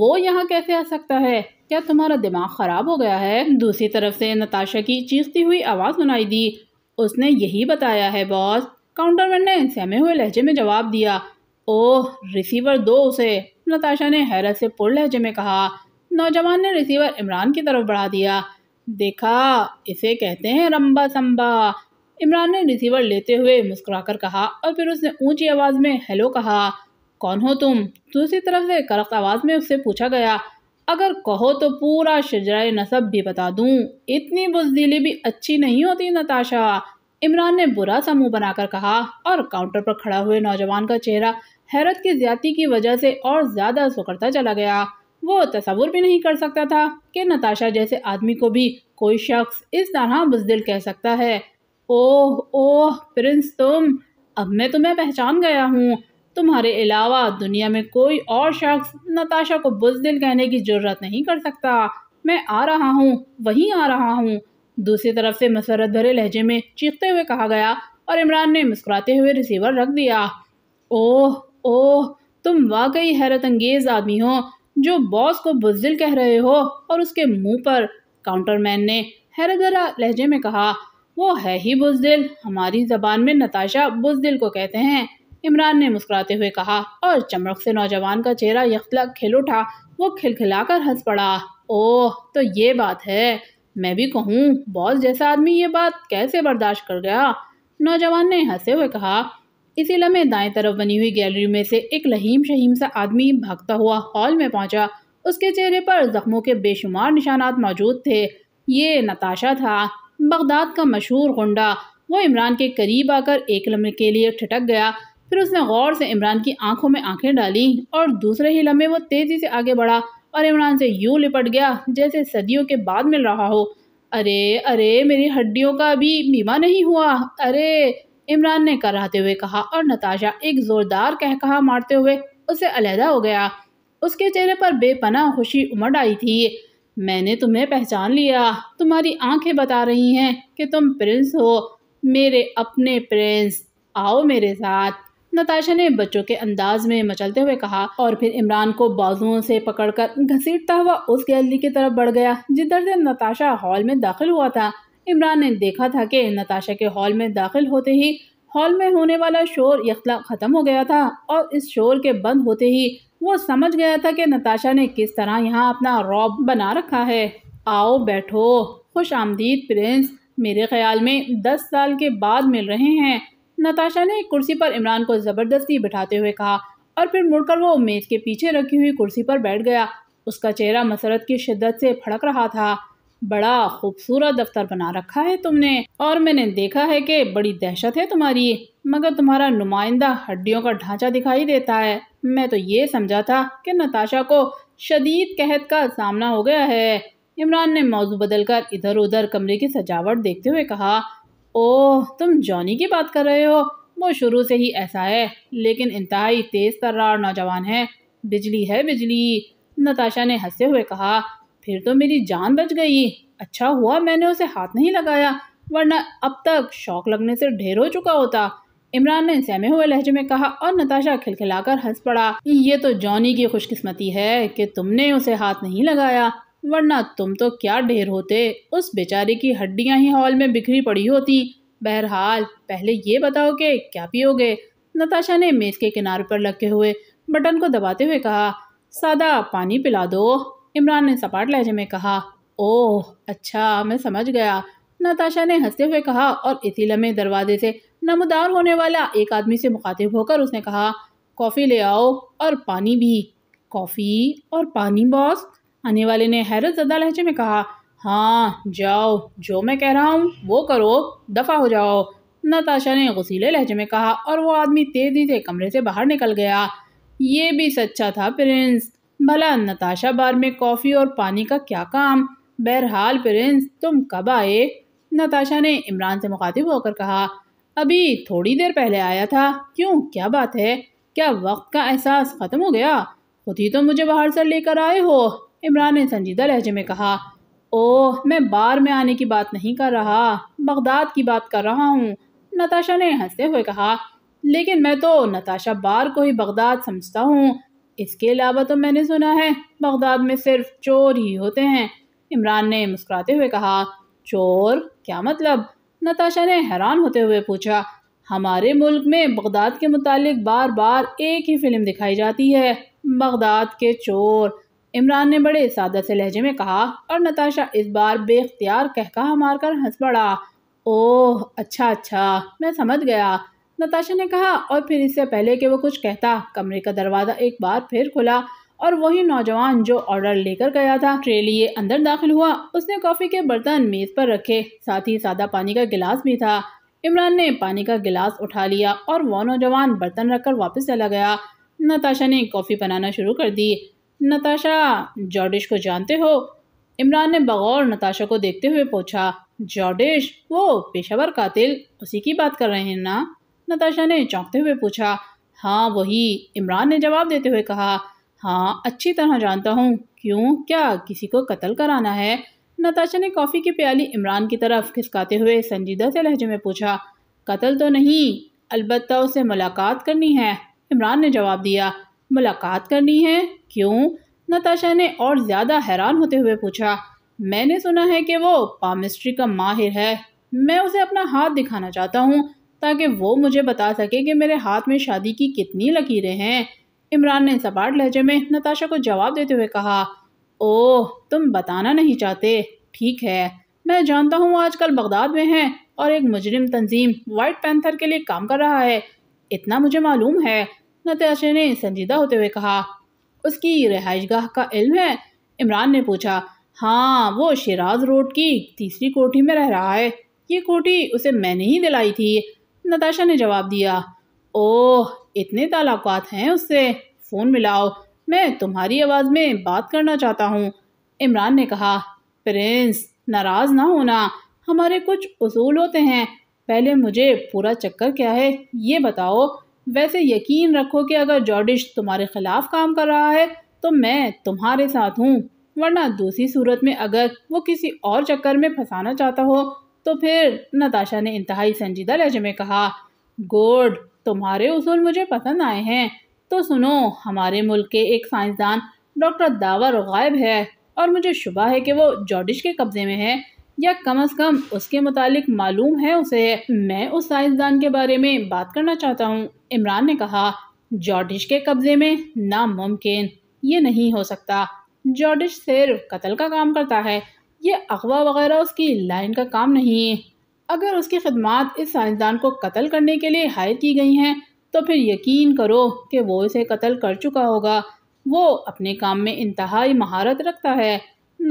वो यहाँ कैसे आ सकता है क्या तुम्हारा दिमाग ख़राब हो गया है दूसरी तरफ से नताशा की चीखती हुई आवाज़ सुनाई दी उसने यही बताया है बॉस काउंटरमैन ने सहमे हुए लहजे में जवाब दिया ओह रिसीवर दो उसे नताशा ने हैरत से पुर लहजे में कहा नौजवान ने रिसीवर इमरान की तरफ बढ़ा दिया देखा इसे कहते हैं रंबा संबा इमरान ने रिसीवर लेते हुए मुस्कुराकर कहा और फिर उसने ऊंची आवाज़ में हेलो कहा कौन हो तुम दूसरी तरफ से करक आवाज़ में उससे पूछा गया अगर कहो तो पूरा शजरा नसब भी बता दूँ इतनी बुजदीली भी अच्छी नहीं होती नताशा इमरान ने बुरा सा मुंह बनाकर कहा और काउंटर पर खड़ा हुए नौजवान का चेहरा हैरत की ज्यादा की वजह से और ज़्यादा सुखड़ता चला गया वो तस्वुर भी नहीं कर सकता था कि नताशा जैसे आदमी को भी कोई शख्स इस तरह बुजदिल कह सकता है ओह ओह प्रिंस तुम अब मैं तुम्हें पहचान गया हूँ तुम्हारे अलावा दुनिया में कोई और शख्स नताशा को बुजदिल कहने की जरूरत नहीं कर सकता मैं आ रहा हूँ वहीं आ रहा हूँ दूसरी तरफ से मसरत भरे लहजे में चीखते हुए कहा गया और इमरान ने मुस्कुराते हुए रिसीवर रख दिया ओह ओह तुम वाकई हैरत अंगेज आदमी हो जो बॉस को बुजदिल कह रहे हो और उसके मुंह पर काउंटरमैन ने हैरत भरा लहजे में कहा वो है ही बुजदिल हमारी जबान में नताशा बुजदिल को कहते हैं इमरान ने मुस्कुराते हुए कहा और चमक से नौजवान का चेहरा यखला खिल उठा वो खिलखिलाकर हंस पड़ा ओह तो ये बात है मैं भी कहूँ बॉस जैसा आदमी ये बात कैसे बर्दाश्त कर गया नौजवान ने हंसे हुए कहा इसी लम्हे दाएं तरफ बनी हुई गैलरी में से एक लहीम शहीम सा आदमी भागता हुआ हॉल में पहुंचा उसके चेहरे पर जख्मों के बेशुमार निशानात मौजूद थे ये नताशा था बगदाद का मशहूर गुंडा वो इमरान के करीब आकर एक लम्हे के लिए ठिटक गया फिर उसने गौर से इमरान की आंखों में आंखें डाली और दूसरे ही लम्हे वो तेज़ी से आगे बढ़ा और इमरान से यूं लिपट गया जैसे सदियों के बाद मिल रहा हो अरे अरे मेरी हड्डियों का अभी बीमा नहीं हुआ अरे इमरान ने कराहते हुए कहा और नताशा एक ज़ोरदार कहकहा मारते हुए उससे अलहदा हो गया उसके चेहरे पर बेपना खुशी उमड़ आई थी मैंने तुम्हें पहचान लिया तुम्हारी आंखें बता रही हैं कि तुम प्रिंस हो मेरे अपने प्रिंस आओ मेरे साथ नताशा ने बच्चों के अंदाज में मचलते हुए कहा और फिर इमरान को बाजुओं से पकड़कर घसीटता हुआ उस गैलरी की तरफ बढ़ गया जिधर से नताशा हॉल में दाखिल हुआ था इमरान ने देखा था कि नताशा के हॉल में दाखिल होते ही हॉल में होने वाला शोर यखला ख़त्म हो गया था और इस शोर के बंद होते ही वो समझ गया था कि नताशा ने किस तरह यहाँ अपना रॉब बना रखा है आओ बैठो खुश आमदीद प्रिंस मेरे ख्याल में दस साल के बाद मिल रहे हैं नताशा ने एक कुर्सी पर इमरान को ज़बरदस्ती बिठाते हुए कहा और फिर मुड़कर वो मेज़ के पीछे रखी हुई कुर्सी पर बैठ गया उसका चेहरा मसरत की शिद्दत से फड़क रहा था बड़ा खूबसूरत दफ्तर बना रखा है तुमने और मैंने देखा है कि बड़ी दहशत है तुम्हारी मगर तुम्हारा नुमाइंदा हड्डियों का ढांचा दिखाई देता है मैं तो ये समझा था कि नताशा को शदीद कहत का सामना हो गया है इमरान ने मौजू बदल कर इधर उधर कमरे की सजावट देखते हुए कहा ओह तुम जॉनी की बात कर रहे हो वो शुरू से ही ऐसा है लेकिन इंतहाई तेज़ तर्रार नौजवान है बिजली है बिजली नताशा ने हंसते हुए कहा फिर तो मेरी जान बच गई अच्छा हुआ मैंने उसे हाथ नहीं लगाया वरना अब तक शौक लगने से ढेर हो चुका होता इमरान ने सहमे हुए लहजे में कहा और नताशा खिलखिलाकर हंस पड़ा ये तो जॉनी की खुशकिस्मती है कि तुमने उसे हाथ नहीं लगाया वरना तुम तो क्या ढेर होते उस बेचारे की हड्डियां ही हॉल में बिखरी पड़ी होती बहरहाल पहले ये बताओ कि क्या पियोगे नताशा ने मेज़ के किनारे पर लगे हुए बटन को दबाते हुए कहा सादा पानी पिला दो इमरान ने सपाट लहजे में कहा ओह अच्छा मैं समझ गया नताशा ने हंसते हुए कहा और इसी लम्हे दरवाजे से नमदार होने वाला एक आदमी से मुखातिब होकर उसने कहा कॉफ़ी ले आओ और पानी भी कॉफ़ी और पानी बॉस आने वाले ने हैरत ज़दा लहजे में कहा हाँ जाओ जो मैं कह रहा हूँ वो करो दफ़ा हो जाओ नताशा ने गसीले लहजे में कहा और वो आदमी तेज़ी से कमरे से बाहर निकल गया ये भी सच्चा था प्रिंस भला नताशा बार में कॉफ़ी और पानी का क्या काम बहरहाल प्रिंस तुम कब आए नताशा ने इमरान से मुखातिब होकर कहा अभी थोड़ी देर पहले आया था क्यों क्या बात है क्या वक्त का एहसास ख़त्म हो गया खुद ही तो मुझे बाहर से लेकर आए हो इमरान ने संजीदा लहजे में कहा ओह मैं बार में आने की बात नहीं कर रहा बगदाद की बात कर रहा हूँ नताशा ने हंसते हुए कहा लेकिन मैं तो नताशा बार को ही बगदाद समझता हूँ इसके अलावा तो मैंने सुना है बगदाद में सिर्फ चोर ही होते हैं इमरान ने मुस्कुराते हुए कहा चोर क्या मतलब नताशा ने हैरान होते हुए पूछा हमारे मुल्क में बगदाद के मुतालिक बार बार एक ही फिल्म दिखाई जाती है बगदाद के चोर इमरान ने बड़े सादा से लहजे में कहा और नताशा इस बार बेख्तियार कहकहा मारकर हंस पड़ा ओह अच्छा अच्छा मैं समझ गया नताशा ने कहा और फिर इससे पहले कि वो कुछ कहता कमरे का दरवाज़ा एक बार फिर खुला और वही नौजवान जो ऑर्डर लेकर गया था ट्रे लिए अंदर दाखिल हुआ उसने कॉफ़ी के बर्तन मेज़ पर रखे साथ ही सादा पानी का गिलास भी था इमरान ने पानी का गिलास उठा लिया और वह नौजवान बर्तन रखकर वापस चला गया नताशा ने कॉफ़ी बनाना शुरू कर दी नताशा जॉर्डिश को जानते हो इमरान ने बगौर नताशा को देखते हुए पूछा जॉर्डिश वो पेशावर कातिल उसी की बात कर रहे हैं ना नताशा ने चौंकते हुए पूछा हाँ वही इमरान ने जवाब देते हुए कहा हाँ अच्छी तरह जानता हूँ क्यों क्या किसी को कत्ल कराना है नताशा ने कॉफ़ी की प्याली इमरान की तरफ खिसकाते हुए संजीदा से लहजे में पूछा कत्ल तो नहीं अलबत्ता उसे मुलाकात करनी है इमरान ने जवाब दिया मुलाकात करनी है क्यों नताशा ने और ज़्यादा हैरान होते हुए पूछा मैंने सुना है कि वो पामिस्ट्री का माहिर है मैं उसे अपना हाथ दिखाना चाहता हूँ ताकि वो मुझे बता सके कि मेरे हाथ में शादी की कितनी लकीरें हैं इमरान ने सपाट लहजे में नताशा को जवाब देते हुए कहा ओह तुम बताना नहीं चाहते ठीक है मैं जानता हूँ वो आजकल बगदाद में हैं और एक मुजरिम तंजीम वाइट पैंथर के लिए काम कर रहा है इतना मुझे मालूम है नताशा ने संजीदा होते हुए कहा उसकी रिहाइश गाह का इल्म है इमरान ने पूछा हाँ वो शराज रोड की तीसरी कोठी में रह रहा है ये कोठी उसे मैंने ही दिलाई थी नताशा ने जवाब दिया ओह इतने ताल्लुकात हैं उससे फ़ोन मिलाओ मैं तुम्हारी आवाज़ में बात करना चाहता हूँ इमरान ने कहा प्रिंस नाराज़ ना होना हमारे कुछ असूल होते हैं पहले मुझे पूरा चक्कर क्या है ये बताओ वैसे यकीन रखो कि अगर जॉर्डिश तुम्हारे खिलाफ काम कर रहा है तो मैं तुम्हारे साथ हूँ वरना दूसरी सूरत में अगर वो किसी और चक्कर में फंसाना चाहता हो तो फिर नताशा ने इंतहाई संजीदा लहजे में कहा गोड तुम्हारे उसूल मुझे पसंद आए हैं तो सुनो हमारे मुल्क के एक साइंसदान डॉक्टर दावर गायब है और मुझे शुबा है कि वो जॉर्डिश के कब्ज़े में है या कम अज़ कम उसके मुतालिक मालूम है उसे मैं उस साइंसदान के बारे में बात करना चाहता हूँ इमरान ने कहा जॉर्डिश के कब्ज़े में नामुमकिन ये नहीं हो सकता जॉर्डिश सिर्फ कत्ल का काम करता है ये अगवा वगैरह उसकी लाइन का काम नहीं है अगर उसकी खदमात इस साइंसदान को कत्ल करने के लिए हायर की गई हैं तो फिर यकीन करो कि वो इसे कत्ल कर चुका होगा वो अपने काम में इंतहाई महारत रखता है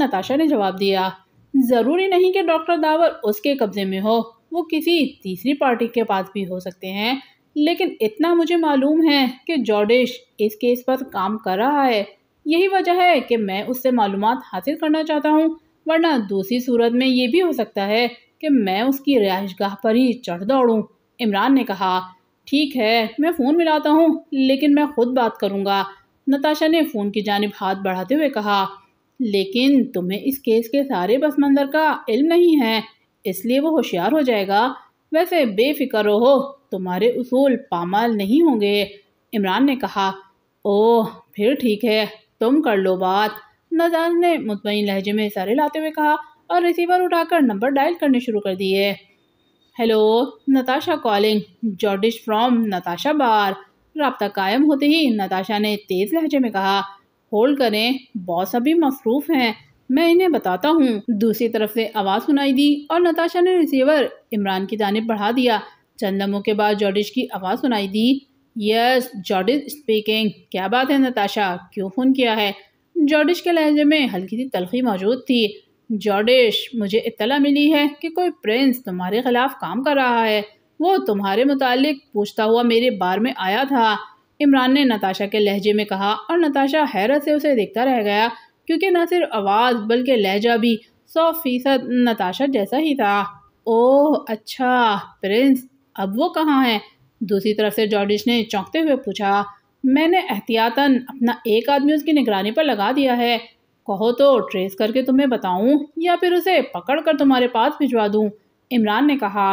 नताशा ने जवाब दिया ज़रूरी नहीं कि डॉक्टर दावर उसके कब्ज़े में हो वो किसी तीसरी पार्टी के पास भी हो सकते हैं लेकिन इतना मुझे मालूम है कि जॉर्डिश इस केस पर काम कर रहा है यही वजह है कि मैं उससे मालूम हासिल करना चाहता हूँ वरना दूसरी सूरत में ये भी हो सकता है कि मैं उसकी रिहाइश गाह पर ही चढ़ दौड़ूँ इमरान ने कहा ठीक है मैं फ़ोन मिलाता हूँ लेकिन मैं खुद बात करूँगा नताशा ने फ़ोन की जानब हाथ बढ़ाते हुए कहा लेकिन तुम्हें इस केस के सारे बस मंजर का इल्म नहीं है इसलिए वो होशियार हो जाएगा वैसे बेफिक्र हो तुम्हारे उसूल पामाल नहीं होंगे इमरान ने कहा ओह फिर ठीक है तुम कर लो बात नजाज ने मुतमिन लहजे में सारे लाते हुए कहा और रिसीवर उठाकर नंबर डायल करने शुरू कर दिए hello Natasha calling Jordish from Natasha बार रबता कायम होते ही नताशा ने तेज़ लहजे में कहा होल्ड करें बॉस अभी मसरूफ़ हैं मैं इन्हें बताता हूँ दूसरी तरफ से आवाज़ सुनाई दी और नताशा ने रिसीवर इमरान की जानब बढ़ा दिया चंद लम्हों के बाद जॉर्डिश की आवाज़ सुनाई दी यस जॉर्डिश स्पीकिंग क्या बात है नताशा क्यों फ़ोन किया है जॉर्डिश के लहजे में हल्की सी तलखी मौजूद थी जॉर्डिश मुझे इतला मिली है कि कोई प्रिंस तुम्हारे खिलाफ काम कर रहा है वो तुम्हारे मुतालिक पूछता हुआ मेरे बार में आया था इमरान ने नताशा के लहजे में कहा और नताशा हैरत से उसे देखता रह गया क्योंकि न सिर्फ आवाज़ बल्कि लहजा भी सौ फीसद नताशा जैसा ही था ओह अच्छा प्रिंस अब वो कहाँ है दूसरी तरफ से जॉर्डिश ने चौंकते हुए पूछा मैंने एहतियातन अपना एक आदमी उसकी निगरानी पर लगा दिया है कहो तो ट्रेस करके तुम्हें बताऊं या फिर उसे पकड़ कर तुम्हारे पास भिजवा दूं इमरान ने कहा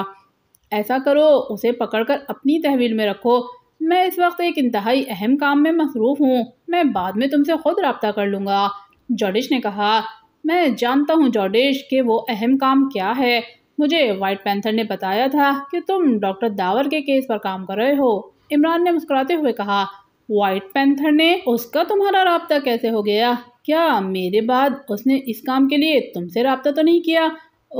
ऐसा करो उसे पकड़कर अपनी तहवील में रखो मैं इस वक्त एक इंतहाई अहम काम में मसरूफ़ हूँ मैं बाद में तुमसे ख़ुद रबता कर लूँगा जॉर्डिश ने कहा मैं जानता हूँ जॉर्डिश कि वो अहम काम क्या है मुझे वाइट पैंथर ने बताया था कि तुम डॉक्टर दावर के केस पर काम कर रहे हो इमरान ने मुस्कुराते हुए कहा वाइट पैंथर ने उसका तुम्हारा रबता कैसे हो गया क्या मेरे बाद उसने इस काम के लिए तुमसे रबता तो नहीं किया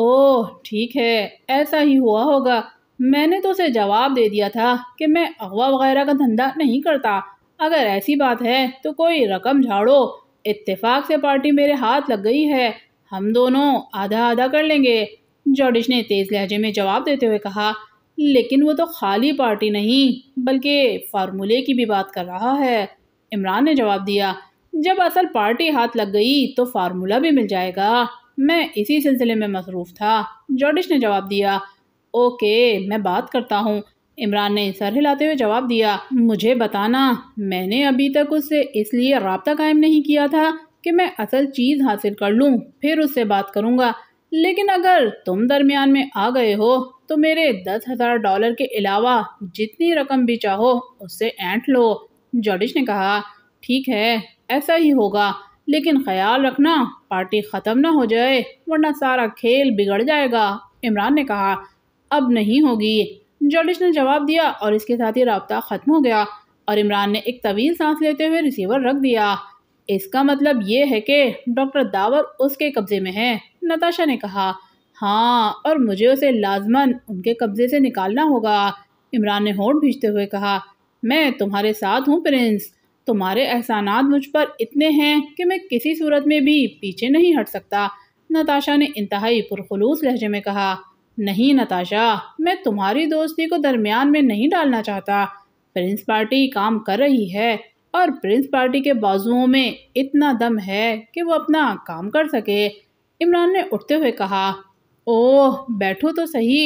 ओह ठीक है ऐसा ही हुआ होगा मैंने तो उसे जवाब दे दिया था कि मैं अगवा वगैरह का धंधा नहीं करता अगर ऐसी बात है तो कोई रकम झाड़ो इत्तेफाक से पार्टी मेरे हाथ लग गई है हम दोनों आधा आधा कर लेंगे जॉडिश ने तेज़ लहजे में जवाब देते हुए कहा लेकिन वो तो खाली पार्टी नहीं बल्कि फार्मूले की भी बात कर रहा है इमरान ने जवाब दिया जब असल पार्टी हाथ लग गई तो फार्मूला भी मिल जाएगा मैं इसी सिलसिले में मसरूफ़ था जॉडिश ने जवाब दिया ओके मैं बात करता हूँ इमरान ने सर हिलाते हुए जवाब दिया मुझे बताना मैंने अभी तक उससे इसलिए रबता कायम नहीं किया था कि मैं असल चीज़ हासिल कर लूँ फिर उससे बात करूँगा लेकिन अगर तुम दरमियान में आ गए हो तो मेरे दस हज़ार डॉलर के अलावा जितनी रकम भी चाहो उससे एंट लो जडिश ने कहा ठीक है ऐसा ही होगा लेकिन ख्याल रखना पार्टी ख़त्म ना हो जाए वरना सारा खेल बिगड़ जाएगा इमरान ने कहा अब नहीं होगी जॉर्डिश ने जवाब दिया और इसके साथ ही रबता ख़त्म हो गया और इमरान ने एक तवील सांस लेते हुए रिसीवर रख दिया इसका मतलब ये है कि डॉक्टर दावर उसके कब्ज़े में है नताशा ने कहा हाँ और मुझे उसे लाजमन उनके कब्ज़े से निकालना होगा इमरान ने होठ भीजते हुए कहा मैं तुम्हारे साथ हूँ प्रिंस तुम्हारे एहसानात मुझ पर इतने हैं कि मैं किसी सूरत में भी पीछे नहीं हट सकता नताशा ने इंतहाई पुरखलूस लहजे में कहा नहीं नताशा मैं तुम्हारी दोस्ती को दरमियान में नहीं डालना चाहता प्रिंस पार्टी काम कर रही है और प्रिंस पार्टी के बाजुओं में इतना दम है कि वो अपना काम कर सके इमरान ने उठते हुए कहा ओह बैठो तो सही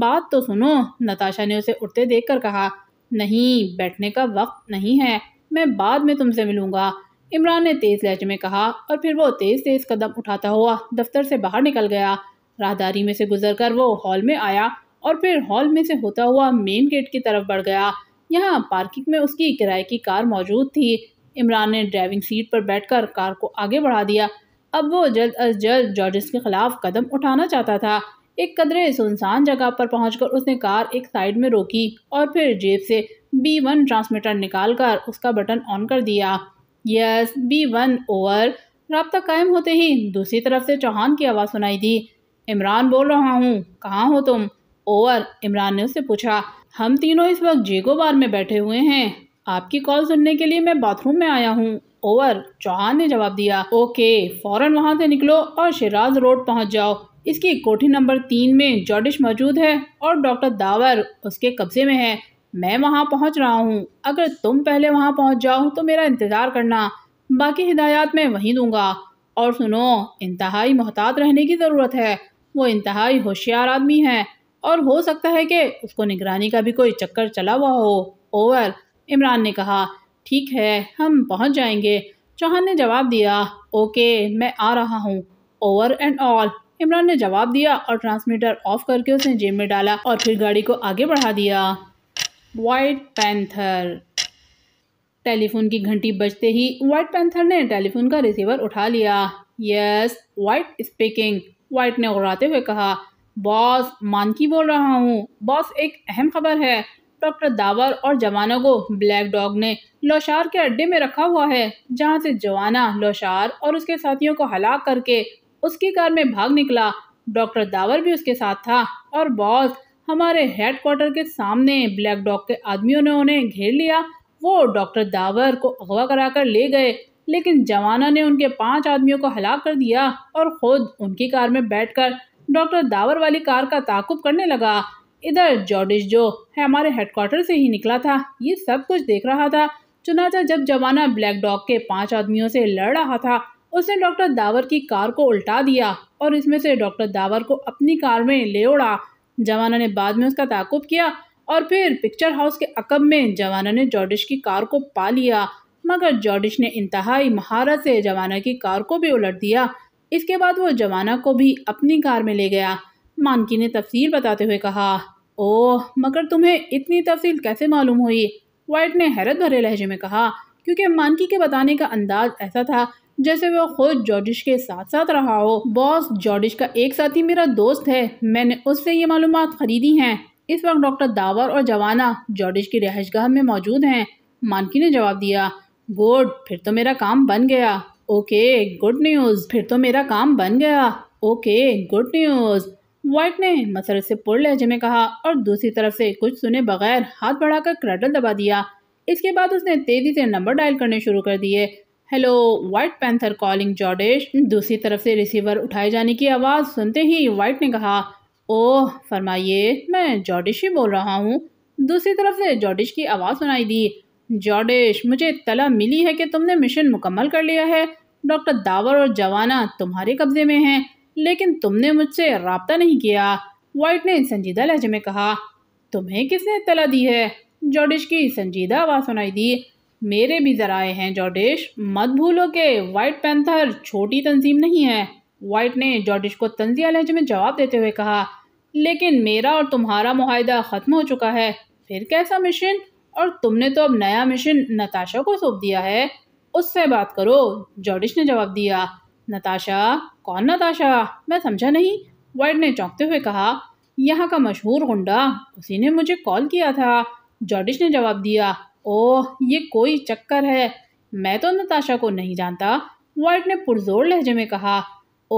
बात तो सुनो नताशा ने उसे उठते देख कर कहा नहीं बैठने का वक्त नहीं है मैं बाद में तुमसे मिलूँगा इमरान ने तेज़ लहजे में कहा और फिर वो तेज़ तेज़ कदम उठाता हुआ दफ्तर से बाहर निकल गया राहदारी में से गुजरकर वो हॉल में आया और फिर हॉल में से होता हुआ मेन गेट की तरफ बढ़ गया यहाँ पार्किंग में उसकी किराए की कार मौजूद थी इमरान ने ड्राइविंग सीट पर बैठकर कार को आगे बढ़ा दिया अब वो जल्द अज जल्द जॉर्जिस के खिलाफ कदम उठाना चाहता था एक कदरे सुनसान जगह पर पहुंचकर उसने कार एक साइड में रोकी और फिर जेब से बी वन ट्रांसमीटर निकाल कर उसका बटन ऑन कर दिया यस बी वन ओवर रबता कायम होते ही दूसरी तरफ से चौहान की आवाज़ सुनाई दी इमरान बोल रहा हूँ कहाँ हो तुम ओवर इमरान ने उससे पूछा हम तीनों इस वक्त जेगो बार में बैठे हुए हैं आपकी कॉल सुनने के लिए मैं बाथरूम में आया हूँ ओवर चौहान ने जवाब दिया ओके फौरन वहाँ से निकलो और शिराज रोड पहुँच जाओ इसकी कोठी नंबर तीन में जॉडिश मौजूद है और डॉक्टर दावर उसके कब्जे में है मैं वहाँ पहुँच रहा हूँ अगर तुम पहले वहाँ पहुँच जाओ तो मेरा इंतज़ार करना बाकी हिदायत मैं वहीं दूंगा और सुनो इंतहाई मोहतात रहने की ज़रूरत है वो इंतहाई होशियार आदमी है और हो सकता है कि उसको निगरानी का भी कोई चक्कर चला हुआ हो ओवर इमरान ने कहा ठीक है हम पहुंच जाएंगे चौहान ने जवाब दिया ओके मैं आ रहा हूँ ओवर एंड ऑल इमरान ने जवाब दिया और ट्रांसमीटर ऑफ करके उसने जेब में डाला और फिर गाड़ी को आगे बढ़ा दिया वाइट पैंथर टेलीफोन की घंटी बजते ही वाइट पैंथर ने टेलीफोन का रिसीवर उठा लिया यस वाइट स्पीकिंग वाइट ने उड़ाते हुए कहा बॉस मानकी बोल रहा हूँ बॉस एक अहम खबर है डॉक्टर दावर और जवानों को ब्लैक डॉग ने लोशार के अड्डे में रखा हुआ है जहाँ से जवाना लोशार और उसके साथियों को हलाक करके उसकी कार में भाग निकला डॉक्टर दावर भी उसके साथ था और बॉस हमारे हेड क्वार्टर के सामने ब्लैक डॉग के आदमियों ने उन्हें घेर लिया वो डॉक्टर दावर को अगवा कराकर ले गए लेकिन जवानों ने उनके पांच आदमियों को हलाक कर दिया और खुद उनकी कार में बैठकर डॉक्टर दावर वाली कार का ताकुब करने लगा इधर जॉर्डिश जो है हमारे हेडक्वार्टर से ही निकला था ये सब कुछ देख रहा था चुनाचा जब जवाना ब्लैक डॉग के पांच आदमियों से लड़ रहा था उसने डॉक्टर दावर की कार को उल्टा दिया और इसमें से डॉक्टर दावर को अपनी कार में ले उड़ा जवाना ने बाद में उसका ताकुब किया और फिर पिक्चर हाउस के अकब में जवाना ने जॉर्डिश की कार को पा लिया मगर जॉर्डिश ने इंतहाई महारत से जवाना की कार को भी उलट दिया इसके बाद वो जवाना को भी अपनी कार में ले गया मानकी ने तफसील बताते हुए कहा ओह मगर तुम्हें इतनी तफसील कैसे मालूम हुई वाइट ने हैरत भरे लहजे में कहा क्योंकि मानकी के बताने का अंदाज ऐसा था जैसे वो खुद जॉर्डिश के साथ साथ रहा हो बॉस जॉर्डिश का एक साथी मेरा दोस्त है मैंने उससे ये मालूम खरीदी हैं इस वक्त डॉक्टर दावर और जवाना जॉर्डिश की रहायश में मौजूद हैं मानकी ने जवाब दिया गुड फिर तो मेरा काम बन गया ओके गुड न्यूज़ फिर तो मेरा काम बन गया ओके गुड न्यूज़ वाइट ने मसर से पुर लहजे में कहा और दूसरी तरफ से कुछ सुने बगैर हाथ बढ़ाकर क्रडल दबा दिया इसके बाद उसने तेज़ी से नंबर डायल करने शुरू कर दिए hello white panther calling Jordesh दूसरी तरफ से रिसीवर उठाए जाने की आवाज़ सुनते ही वाइट ने कहा ओह फरमाइए मैं जॉर्डिश ही बोल रहा हूँ दूसरी तरफ से जॉर्डिश की आवाज़ सुनाई दी जॉडिश मुझे इतला मिली है कि तुमने मिशन मुकम्मल कर लिया है डॉक्टर दावर और जवाना तुम्हारे कब्जे में हैं लेकिन तुमने मुझसे रबता नहीं किया वाइट ने संजीदा लहजे में कहा तुम्हें किसने इतला दी है जॉडिश की संजीदा आवाज़ सुनाई दी मेरे भी जराए हैं जॉडिश मत भूलो कि वाइट पैंथर छोटी तंजीम नहीं है वाइट ने जॉडिश को तंजिया लहजे में जवाब देते हुए कहा लेकिन मेरा और तुम्हारा माहिदा ख़त्म हो चुका है फिर कैसा मिशन और तुमने तो अब नया मिशन नताशा को सौंप दिया है उससे बात करो जॉडिश ने जवाब दिया नताशा कौन नताशा मैं समझा नहीं वाइड ने चौंकते हुए कहा यहाँ का मशहूर गुंडा उसी ने मुझे कॉल किया था जॉडिश ने जवाब दिया ओह ये कोई चक्कर है मैं तो नताशा को नहीं जानता वाइट ने पुरजोर लहजे में कहा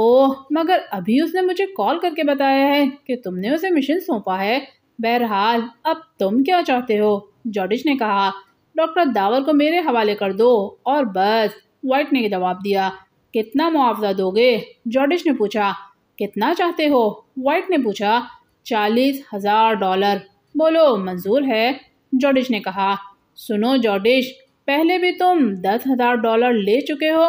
ओह मगर अभी उसने मुझे कॉल करके बताया है कि तुमने उसे मिशन सौंपा है बहरहाल अब तुम क्या चाहते हो जॉर्डिश ने कहा डॉक्टर दावर को मेरे हवाले कर दो और बस वाइट ने जवाब दिया कितना मुआवजा दोगे जॉर्डिश ने पूछा कितना चाहते हो वाइट ने पूछा चालीस हज़ार डॉलर बोलो मंजूर है जॉर्डिश ने कहा सुनो जॉर्डिश पहले भी तुम दस हज़ार डॉलर ले चुके हो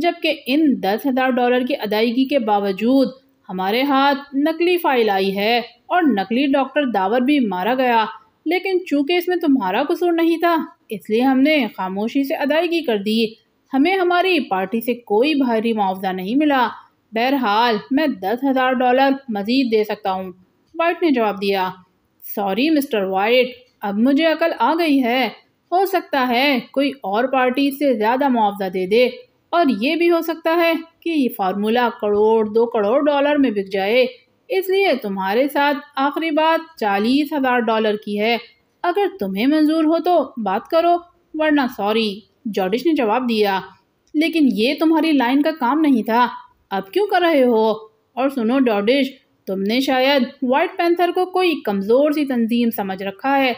जबकि इन दस हज़ार डॉलर की अदायगी के बावजूद हमारे हाथ नकली फाइल आई है और नकली डॉक्टर दावर भी मारा गया लेकिन चूंकि इसमें तुम्हारा कसूर नहीं था इसलिए हमने खामोशी से अदायगी कर दी हमें हमारी पार्टी से कोई भारी मुआवजा नहीं मिला बहरहाल मैं दस हज़ार डॉलर मज़ीद दे सकता हूँ वाइट ने जवाब दिया सॉरी मिस्टर वाइट अब मुझे अकल आ गई है हो सकता है कोई और पार्टी से ज़्यादा मुआवजा दे दे और ये भी हो सकता है कि ये फार्मूला करोड़ दो करोड़ डॉलर में बिक जाए इसलिए तुम्हारे साथ आखिरी बात चालीस हज़ार डॉलर की है अगर तुम्हें मंजूर हो तो बात करो वरना सॉरी जॉर्डिश ने जवाब दिया लेकिन ये तुम्हारी लाइन का काम नहीं था अब क्यों कर रहे हो और सुनो डॉर्डिश तुमने शायद वाइट पैंथर को कोई कमज़ोर सी तंजीम समझ रखा है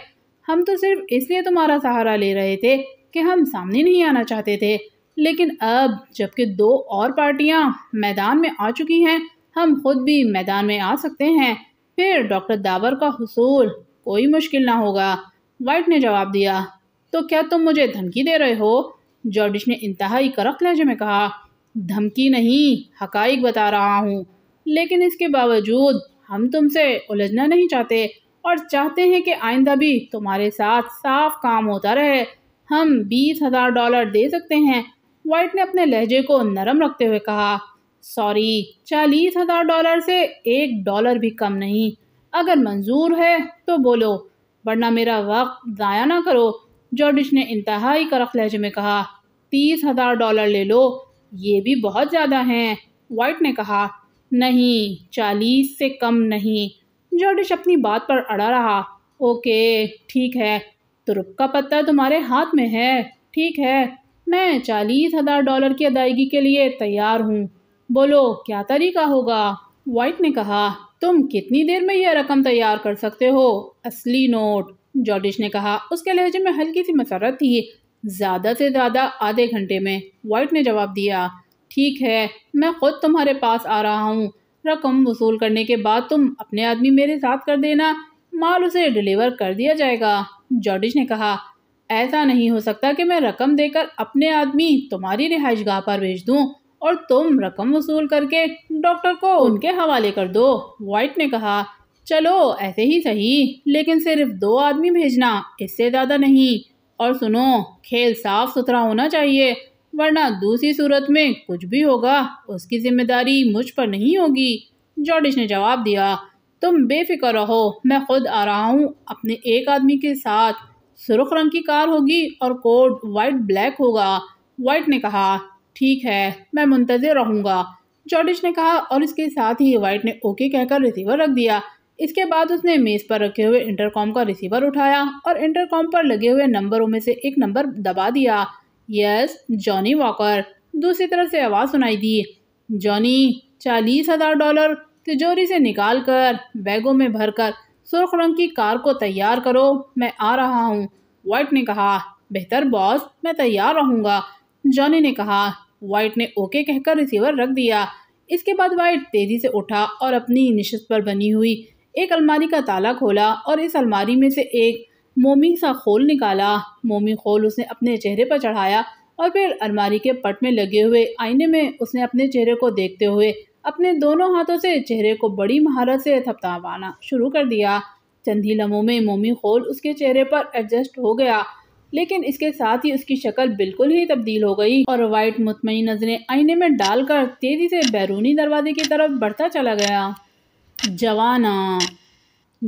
हम तो सिर्फ इसलिए तुम्हारा सहारा ले रहे थे कि हम सामने नहीं आना चाहते थे लेकिन अब जबकि दो और पार्टियां मैदान में आ चुकी हैं हम खुद भी मैदान में आ सकते हैं फिर डॉक्टर दावर का हसूल कोई मुश्किल ना होगा वाइट ने जवाब दिया तो क्या तुम मुझे धमकी दे रहे हो जॉर्डिश ने इंतहाई करक लहजे में कहा धमकी नहीं हकाइक बता रहा हूँ लेकिन इसके बावजूद हम तुमसे उलझना नहीं चाहते और चाहते हैं कि आइंदा भी तुम्हारे साथ साफ काम होता रहे हम बीस हज़ार डॉलर दे सकते हैं वाइट ने अपने लहजे को नरम रखते हुए कहा सॉरी चालीस हज़ार डॉलर से एक डॉलर भी कम नहीं अगर मंजूर है तो बोलो वरना मेरा वक्त ज़ाया ना करो जॉर्डिश ने इंतहाई करख लहजे में कहा तीस हज़ार डॉलर ले लो ये भी बहुत ज़्यादा हैं वाइट ने कहा नहीं चालीस से कम नहीं जॉर्डिश अपनी बात पर अड़ा रहा ओके ठीक है तुर्क का पत्ता तुम्हारे हाथ में है ठीक है मैं चालीस हज़ार डॉलर की अदायगी के लिए तैयार हूँ बोलो क्या तरीका होगा वाइट ने कहा तुम कितनी देर में यह रकम तैयार कर सकते हो असली नोट जॉर्डिश ने कहा उसके लहजे में हल्की सी मसरत थी ज़्यादा से ज़्यादा आधे घंटे में वाइट ने जवाब दिया ठीक है मैं ख़ुद तुम्हारे पास आ रहा हूँ रकम वसूल करने के बाद तुम अपने आदमी मेरे साथ कर देना माल उसे डिलीवर कर दिया जाएगा जॉर्डिश ने कहा ऐसा नहीं हो सकता कि मैं रकम देकर अपने आदमी तुम्हारी रिहाइश गाह पर भेज दूँ और तुम रकम वसूल करके डॉक्टर को उनके हवाले कर दो वाइट ने कहा चलो ऐसे ही सही लेकिन सिर्फ दो आदमी भेजना इससे ज़्यादा नहीं और सुनो खेल साफ सुथरा होना चाहिए वरना दूसरी सूरत में कुछ भी होगा उसकी जिम्मेदारी मुझ पर नहीं होगी जॉर्डिश ने जवाब दिया तुम बेफिक्र रहो मैं खुद आ रहा हूँ अपने एक आदमी के साथ सुरख रंग की कार होगी और कोड वाइट ब्लैक होगा वाइट ने कहा ठीक है मैं मुंतज़र रहूँगा जॉर्डिश ने कहा और इसके साथ ही वाइट ने ओके कहकर रिसीवर रख दिया इसके बाद उसने मेज़ पर रखे हुए इंटरकॉम का रिसीवर उठाया और इंटरकॉम पर लगे हुए नंबरों में से एक नंबर दबा दिया यस जॉनी वॉकर दूसरी तरफ से आवाज़ सुनाई दी जॉनी चालीस हज़ार डॉलर तिजोरी से निकाल कर बैगों में भर कर सुर्ख रंग की कार को तैयार करो मैं आ रहा हूँ वाइट ने कहा बेहतर बॉस मैं तैयार रहूँगा जॉनी ने कहा वाइट ने ओके कहकर रिसीवर रख दिया इसके बाद वाइट तेज़ी से उठा और अपनी निश्चित पर बनी हुई एक अलमारी का ताला खोला और इस अलमारी में से एक मोमी सा खोल निकाला मोमी खोल उसने अपने चेहरे पर चढ़ाया और फिर अलमारी के पट में लगे हुए आईने में उसने अपने चेहरे को देखते हुए अपने दोनों हाथों से चेहरे को बड़ी महारत से थपथपाना शुरू कर दिया चंद ही लम्हों में मोमी खोल उसके चेहरे पर एडजस्ट हो गया लेकिन इसके साथ ही उसकी शक्ल बिल्कुल ही तब्दील हो गई और वाइट मुतमिन नजरें आईने में डालकर तेजी से बैरूनी दरवाजे की तरफ बढ़ता चला गया जवाना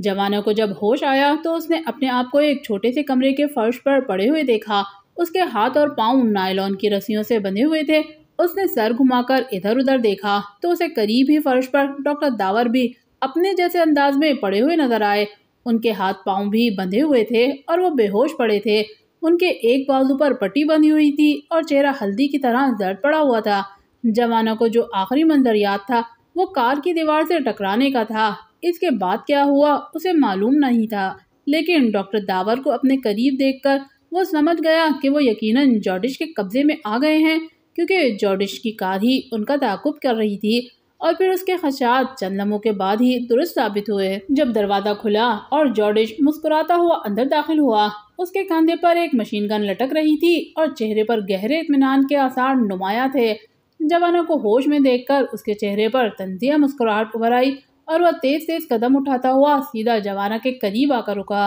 जवानों को जब होश आया तो उसने अपने आप को एक छोटे से कमरे के फर्श पर पड़े हुए देखा उसके हाथ और पांव नायलॉन की रस्सियों से बंधे हुए थे उसने सर घुमाकर इधर उधर देखा तो उसे करीब ही फर्श पर डॉक्टर दावर भी अपने जैसे अंदाज में पड़े हुए नजर आए उनके हाथ पांव भी बंधे हुए थे और वो बेहोश पड़े थे उनके एक बाजू पर पट्टी बंधी हुई थी और चेहरा हल्दी की तरह जर्द पड़ा हुआ था जवानों को जो आखिरी मंजर याद था वो कार की दीवार से टकराने का था इसके बाद क्या हुआ उसे मालूम नहीं था लेकिन डॉक्टर दावर को अपने करीब देखकर वो समझ गया कि वो यकीनन जॉर्डिश के कब्जे में आ गए हैं क्योंकि जॉर्डिश की कार ही उनका ताकुब कर रही थी और फिर उसके खशात चंद लम्हों के बाद ही दुरुस्त साबित हुए जब दरवाज़ा खुला और जॉर्डिश मुस्कुराता हुआ अंदर दाखिल हुआ उसके कंधे पर एक मशीन गन लटक रही थी और चेहरे पर गहरे इतमान के आसार नुमाया थे जवानों को होश में देखकर उसके चेहरे पर तंजिया मुस्कुराहट उभर आई और वह तेज तेज कदम उठाता हुआ सीधा जवाना के करीब आकर रुका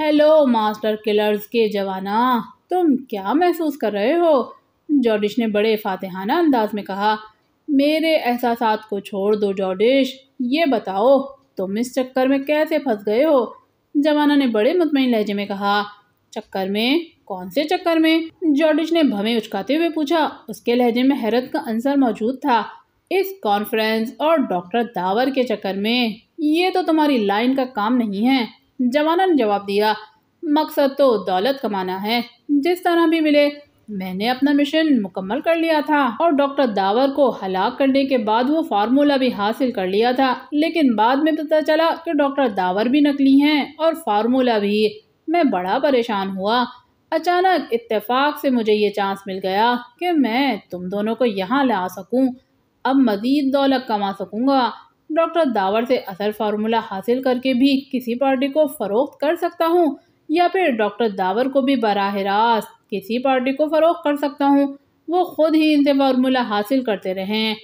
हेलो मास्टर किलर्स के जवाना तुम क्या महसूस कर रहे हो जॉर्डिश ने बड़े फातेहाना अंदाज में कहा मेरे एहसास को छोड़ दो जॉर्डिश ये बताओ तुम इस चक्कर में कैसे फंस गए हो जवाना ने बड़े मुतमिन लहजे में कहा चक्कर में कौन से चक्कर में जॉर्डिश ने भमे उचकाते हुए पूछा उसके लहजे में हैरत का आंसर मौजूद था इस कॉन्फ्रेंस और डॉक्टर दावर के चक्कर में ये तो तुम्हारी लाइन का काम नहीं है जवाना ने जवाब दिया मकसद तो दौलत कमाना है जिस तरह भी मिले मैंने अपना मिशन मुकम्मल कर लिया था और डॉक्टर दावर को हलाक करने के बाद वो फार्मूला भी हासिल कर लिया था लेकिन बाद में पता चला कि डॉक्टर दावर भी नकली हैं और फार्मूला भी मैं बड़ा परेशान हुआ अचानक इत्तेफाक से मुझे ये चांस मिल गया कि मैं तुम दोनों को यहाँ ला सकूँ अब मज़ीद दौलत कमा सकूँगा डॉक्टर दावर से असल फार्मूला हासिल करके भी किसी पार्टी को फ़रोख्त कर सकता हूँ या फिर डॉक्टर दावर को भी बराह रास्त किसी पार्टी को फ़रोख्त कर सकता हूँ वो ख़ुद ही इनसे फार्मूला हासिल करते रहें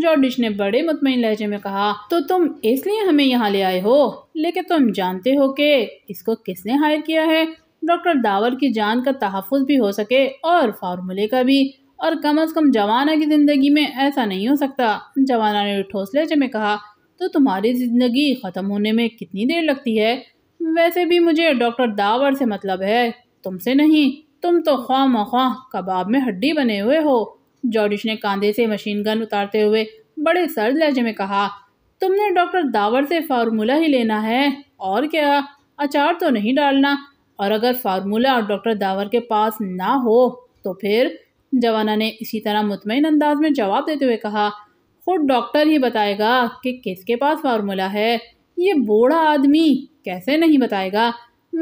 जॉर्डिश ने बड़े मुतमिन लहजे में कहा तो तुम इसलिए हमें यहाँ ले आए हो लेकिन तुम जानते हो कि इसको किसने हायर किया है डॉक्टर दावर की जान का तहफ़ भी हो सके और फार्मूले का भी और कम अज़ कम जवाना की ज़िंदगी में ऐसा नहीं हो सकता जवाना ने ठोस लहजे में कहा तो तुम्हारी ज़िंदगी ख़त्म होने में कितनी देर लगती है वैसे भी मुझे डॉक्टर दावर से मतलब है तुमसे नहीं तुम तो ख्वा मख्वा कबाब में हड्डी बने हुए हो जॉर्डिश ने कांधे से मशीन गन उतारते हुए बड़े सर्द लहजे में कहा तुमने डॉक्टर दावर से फार्मूला ही लेना है और क्या अचार तो नहीं डालना और अगर फार्मूला डॉक्टर दावर के पास ना हो तो फिर जवाना ने इसी तरह मुतमिन अंदाज में जवाब देते हुए कहा खुद डॉक्टर ही बताएगा कि किसके पास फार्मूला है ये बूढ़ा आदमी कैसे नहीं बताएगा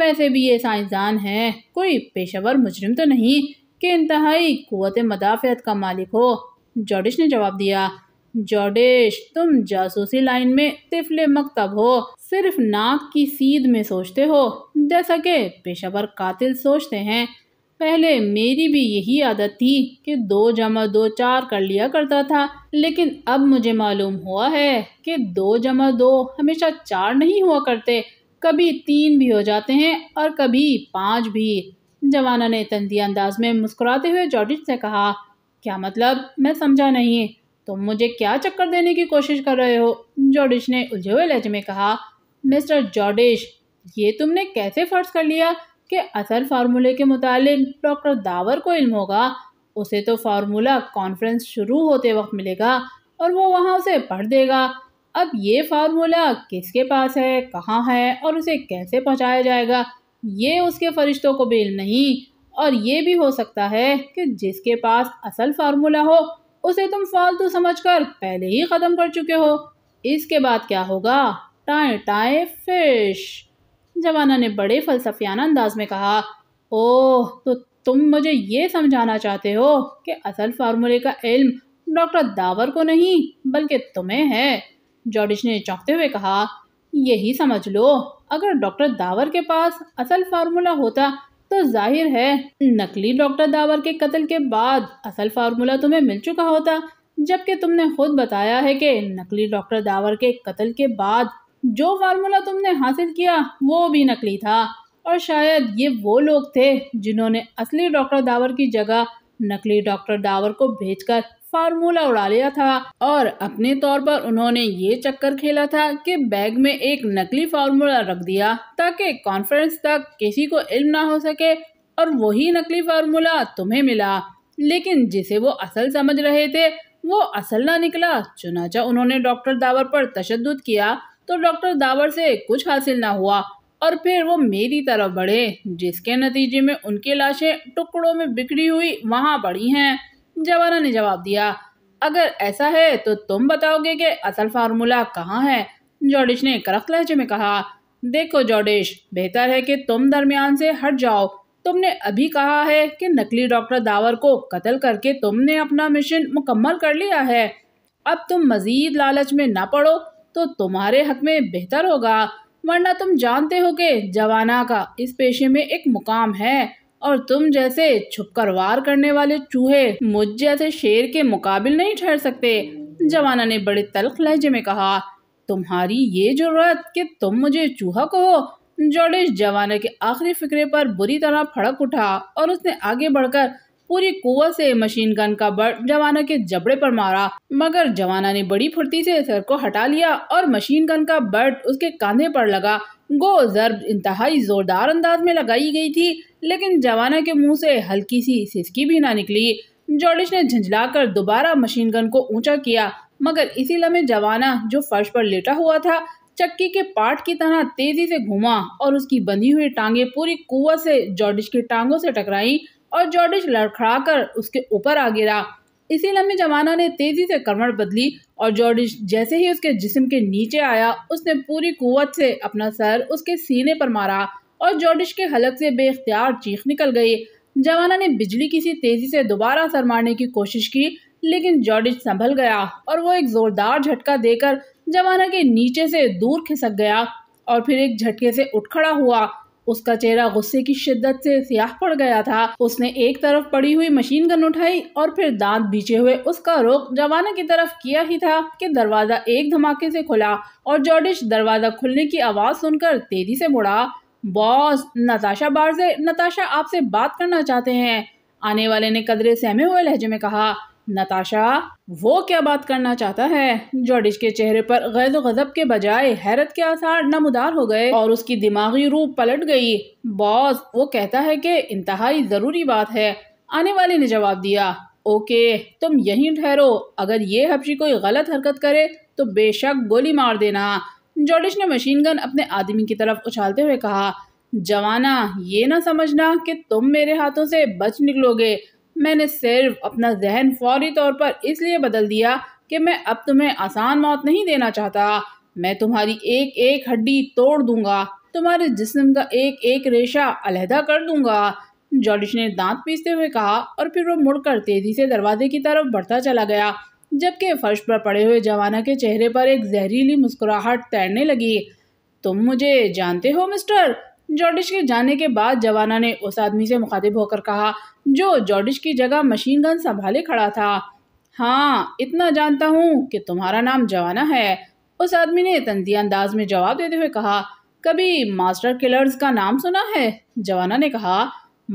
वैसे भी ये साइंसदान है कोई पेशेवर मुजरिम तो नहीं कि इंतहाई क़वत मदाफ़त का मालिक हो जॉडिश ने जवाब दिया जॉडिश तुम जासूसी लाइन में तिफले मकतब हो सिर्फ नाक की सीध में सोचते हो जैसा कि पेशावर कातिल सोचते हैं पहले मेरी भी यही आदत थी कि दो जमा दो चार कर लिया करता था लेकिन अब मुझे मालूम हुआ है कि दो जमा दो हमेशा चार नहीं हुआ करते कभी तीन भी हो जाते हैं और कभी पाँच भी जवाना ने तंजी अंदाज में मुस्कुराते हुए जॉर्डिज से कहा क्या मतलब मैं समझा नहीं तुम तो मुझे क्या चक्कर देने की कोशिश कर रहे हो जॉर्डिश ने उलझे हुए लहजे में कहा मिस्टर जॉर्डिश ये तुमने कैसे फ़र्ज कर लिया कि असर फार्मूले के मुतालिक डॉक्टर दावर को इल्म होगा उसे तो फार्मूला कॉन्फ्रेंस शुरू होते वक्त मिलेगा और वो वहाँ उसे पढ़ देगा अब ये फार्मूला किसके पास है कहाँ है और उसे कैसे पहुँचाया जाएगा ये उसके फरिश्तों को बेल नहीं और ये भी हो सकता है कि जिसके पास असल फार्मूला हो उसे तुम फालतू समझकर पहले ही ख़त्म कर चुके हो इसके बाद क्या होगा टाए टाए फिश जवाना ने बड़े फलसफियाना अंदाज में कहा ओह तो तुम मुझे ये समझाना चाहते हो कि असल फार्मूले का इल्म डॉक्टर दावर को नहीं बल्कि तुम्हें है जॉडिश ने चौंकते हुए कहा यही समझ लो अगर डॉक्टर दावर के पास असल फार्मूला होता तो जाहिर है नकली डॉक्टर दावर के कत्ल के बाद असल फार्मूला तुम्हें मिल चुका होता जबकि तुमने खुद बताया है कि नकली डॉक्टर दावर के कत्ल के बाद जो फार्मूला तुमने हासिल किया वो भी नकली था और शायद ये वो लोग थे जिन्होंने असली डॉक्टर दावर की जगह नकली डॉक्टर दावर को भेजकर फार्मूला उड़ा लिया था और अपने तौर पर उन्होंने ये चक्कर खेला था कि बैग में एक नकली फार्मूला रख दिया ताकि कॉन्फ्रेंस तक किसी को इल्म ना हो सके और वही नकली फार्मूला तुम्हें मिला लेकिन जिसे वो असल समझ रहे थे वो असल ना निकला चुनाचा उन्होंने डॉक्टर दावर पर तशद किया तो डॉक्टर दावर से कुछ हासिल ना हुआ और फिर वो मेरी तरफ बढ़े जिसके नतीजे में उनकी लाशें टुकड़ों में बिखरी हुई वहाँ पड़ी हैं जवाना ने जवाब दिया अगर ऐसा है तो तुम बताओगे कि असल फार्मूला कहाँ है जॉर्डिश ने करख लहजे में कहा देखो जॉर्डिश बेहतर है कि तुम दरमियान से हट जाओ तुमने अभी कहा है कि नकली डॉक्टर दावर को कत्ल करके तुमने अपना मिशन मुकम्मल कर लिया है अब तुम मज़ीद लालच में ना पड़ो तो तुम्हारे हक में बेहतर होगा वरना तुम जानते हो कि जवाना का इस पेशे में एक मुकाम है और तुम जैसे छुपकर वार करने वाले चूहे मुझ जैसे शेर के मुकाबिल नहीं ठहर सकते जवाना ने बड़े तलख लहजे में कहा तुम्हारी ये जरूरत कि तुम मुझे चूहा कहो जॉर्डिश जवाना के आखिरी फिक्रे पर बुरी तरह फड़क उठा और उसने आगे बढ़कर पूरी कुवत से मशीन गन का बट जवाना के जबड़े पर मारा मगर जवाना ने बड़ी फुर्ती से सर को हटा लिया और मशीन गन का बट उसके कंधे पर लगा गो ज़रब इंतहाई ज़ोरदार अंदाज में लगाई गई थी लेकिन जवाना के मुंह से हल्की सी सिसकी भी ना निकली जॉर्डिश ने झंझलाकर दोबारा मशीन गन को ऊंचा किया मगर इसी लम्हे जवाना जो फर्श पर लेटा हुआ था चक्की के पार्ट की तरह तेजी से घूमा और उसकी बंधी हुई टांगे पूरी कुवत से जॉर्डिश की टांगों से टकराई और जॉर्डिश लड़खड़ा उसके ऊपर आ गिरा इसी लम्बे जमाना ने तेजी से करवट बदली और जॉर्डिश जैसे ही उसके जिस्म के नीचे आया उसने पूरी कुत से अपना सर उसके सीने पर मारा और जॉर्डिश के हलक से बेख्तियार चीख निकल गई जवाना ने बिजली किसी तेजी से दोबारा सर मारने की कोशिश की लेकिन जॉर्डिश संभल गया और वो एक जोरदार झटका देकर जवाना के नीचे से दूर खिसक गया और फिर एक झटके से उठ खड़ा हुआ उसका चेहरा गुस्से की शिद्दत से सियाह पड़ गया था उसने एक तरफ पड़ी हुई मशीन गन उठाई और फिर दांत बीचे हुए उसका रुख जवाना की तरफ किया ही था कि दरवाज़ा एक धमाके से खुला और जॉर्डिश दरवाज़ा खुलने की आवाज़ सुनकर तेज़ी से मुड़ा बॉस नताशा बार से नताशा आपसे बात करना चाहते हैं आने वाले ने कदरे सहमे हुए लहजे में कहा नताशा वो क्या बात करना चाहता है जॉर्डिज के चेहरे पर गैर गजब के बजाय हैरत के आसार नमदार हो गए और उसकी दिमागी रूप पलट गई बॉस वो कहता है कि इंतहाई ज़रूरी बात है आने वाले ने जवाब दिया ओके तुम यहीं ठहरो अगर ये हबशी कोई गलत हरकत करे तो बेशक गोली मार देना जॉर्डिश ने मशीन गन अपने आदमी की तरफ उछालते हुए कहा जवाना ये ना समझना कि तुम मेरे हाथों से बच निकलोगे मैंने सिर्फ अपना जहन फौरी तौर पर इसलिए बदल दिया कि मैं अब तुम्हें आसान मौत नहीं देना चाहता मैं तुम्हारी एक एक हड्डी तोड़ दूंगा तुम्हारे जिस्म का एक एक रेशा अलहदा कर दूंगा जॉर्डिश ने दांत पीसते हुए कहा और फिर वो मुड़कर तेजी से दरवाजे की तरफ बढ़ता चला गया जबकि फर्श पर पड़े हुए जवाना के चेहरे पर एक जहरीली मुस्कुराहट तैरने लगी तुम मुझे जानते हो मिस्टर जॉर्डिश के जाने के बाद जवाना ने उस आदमी से मुखातिब होकर कहा जो जॉर्डिश की जगह मशीन गन संभाले खड़ा था हाँ इतना जानता हूँ कि तुम्हारा नाम जवाना है उस आदमी ने तंदी अंदाज में जवाब देते हुए कहा कभी मास्टर किलर्स का नाम सुना है जवाना ने कहा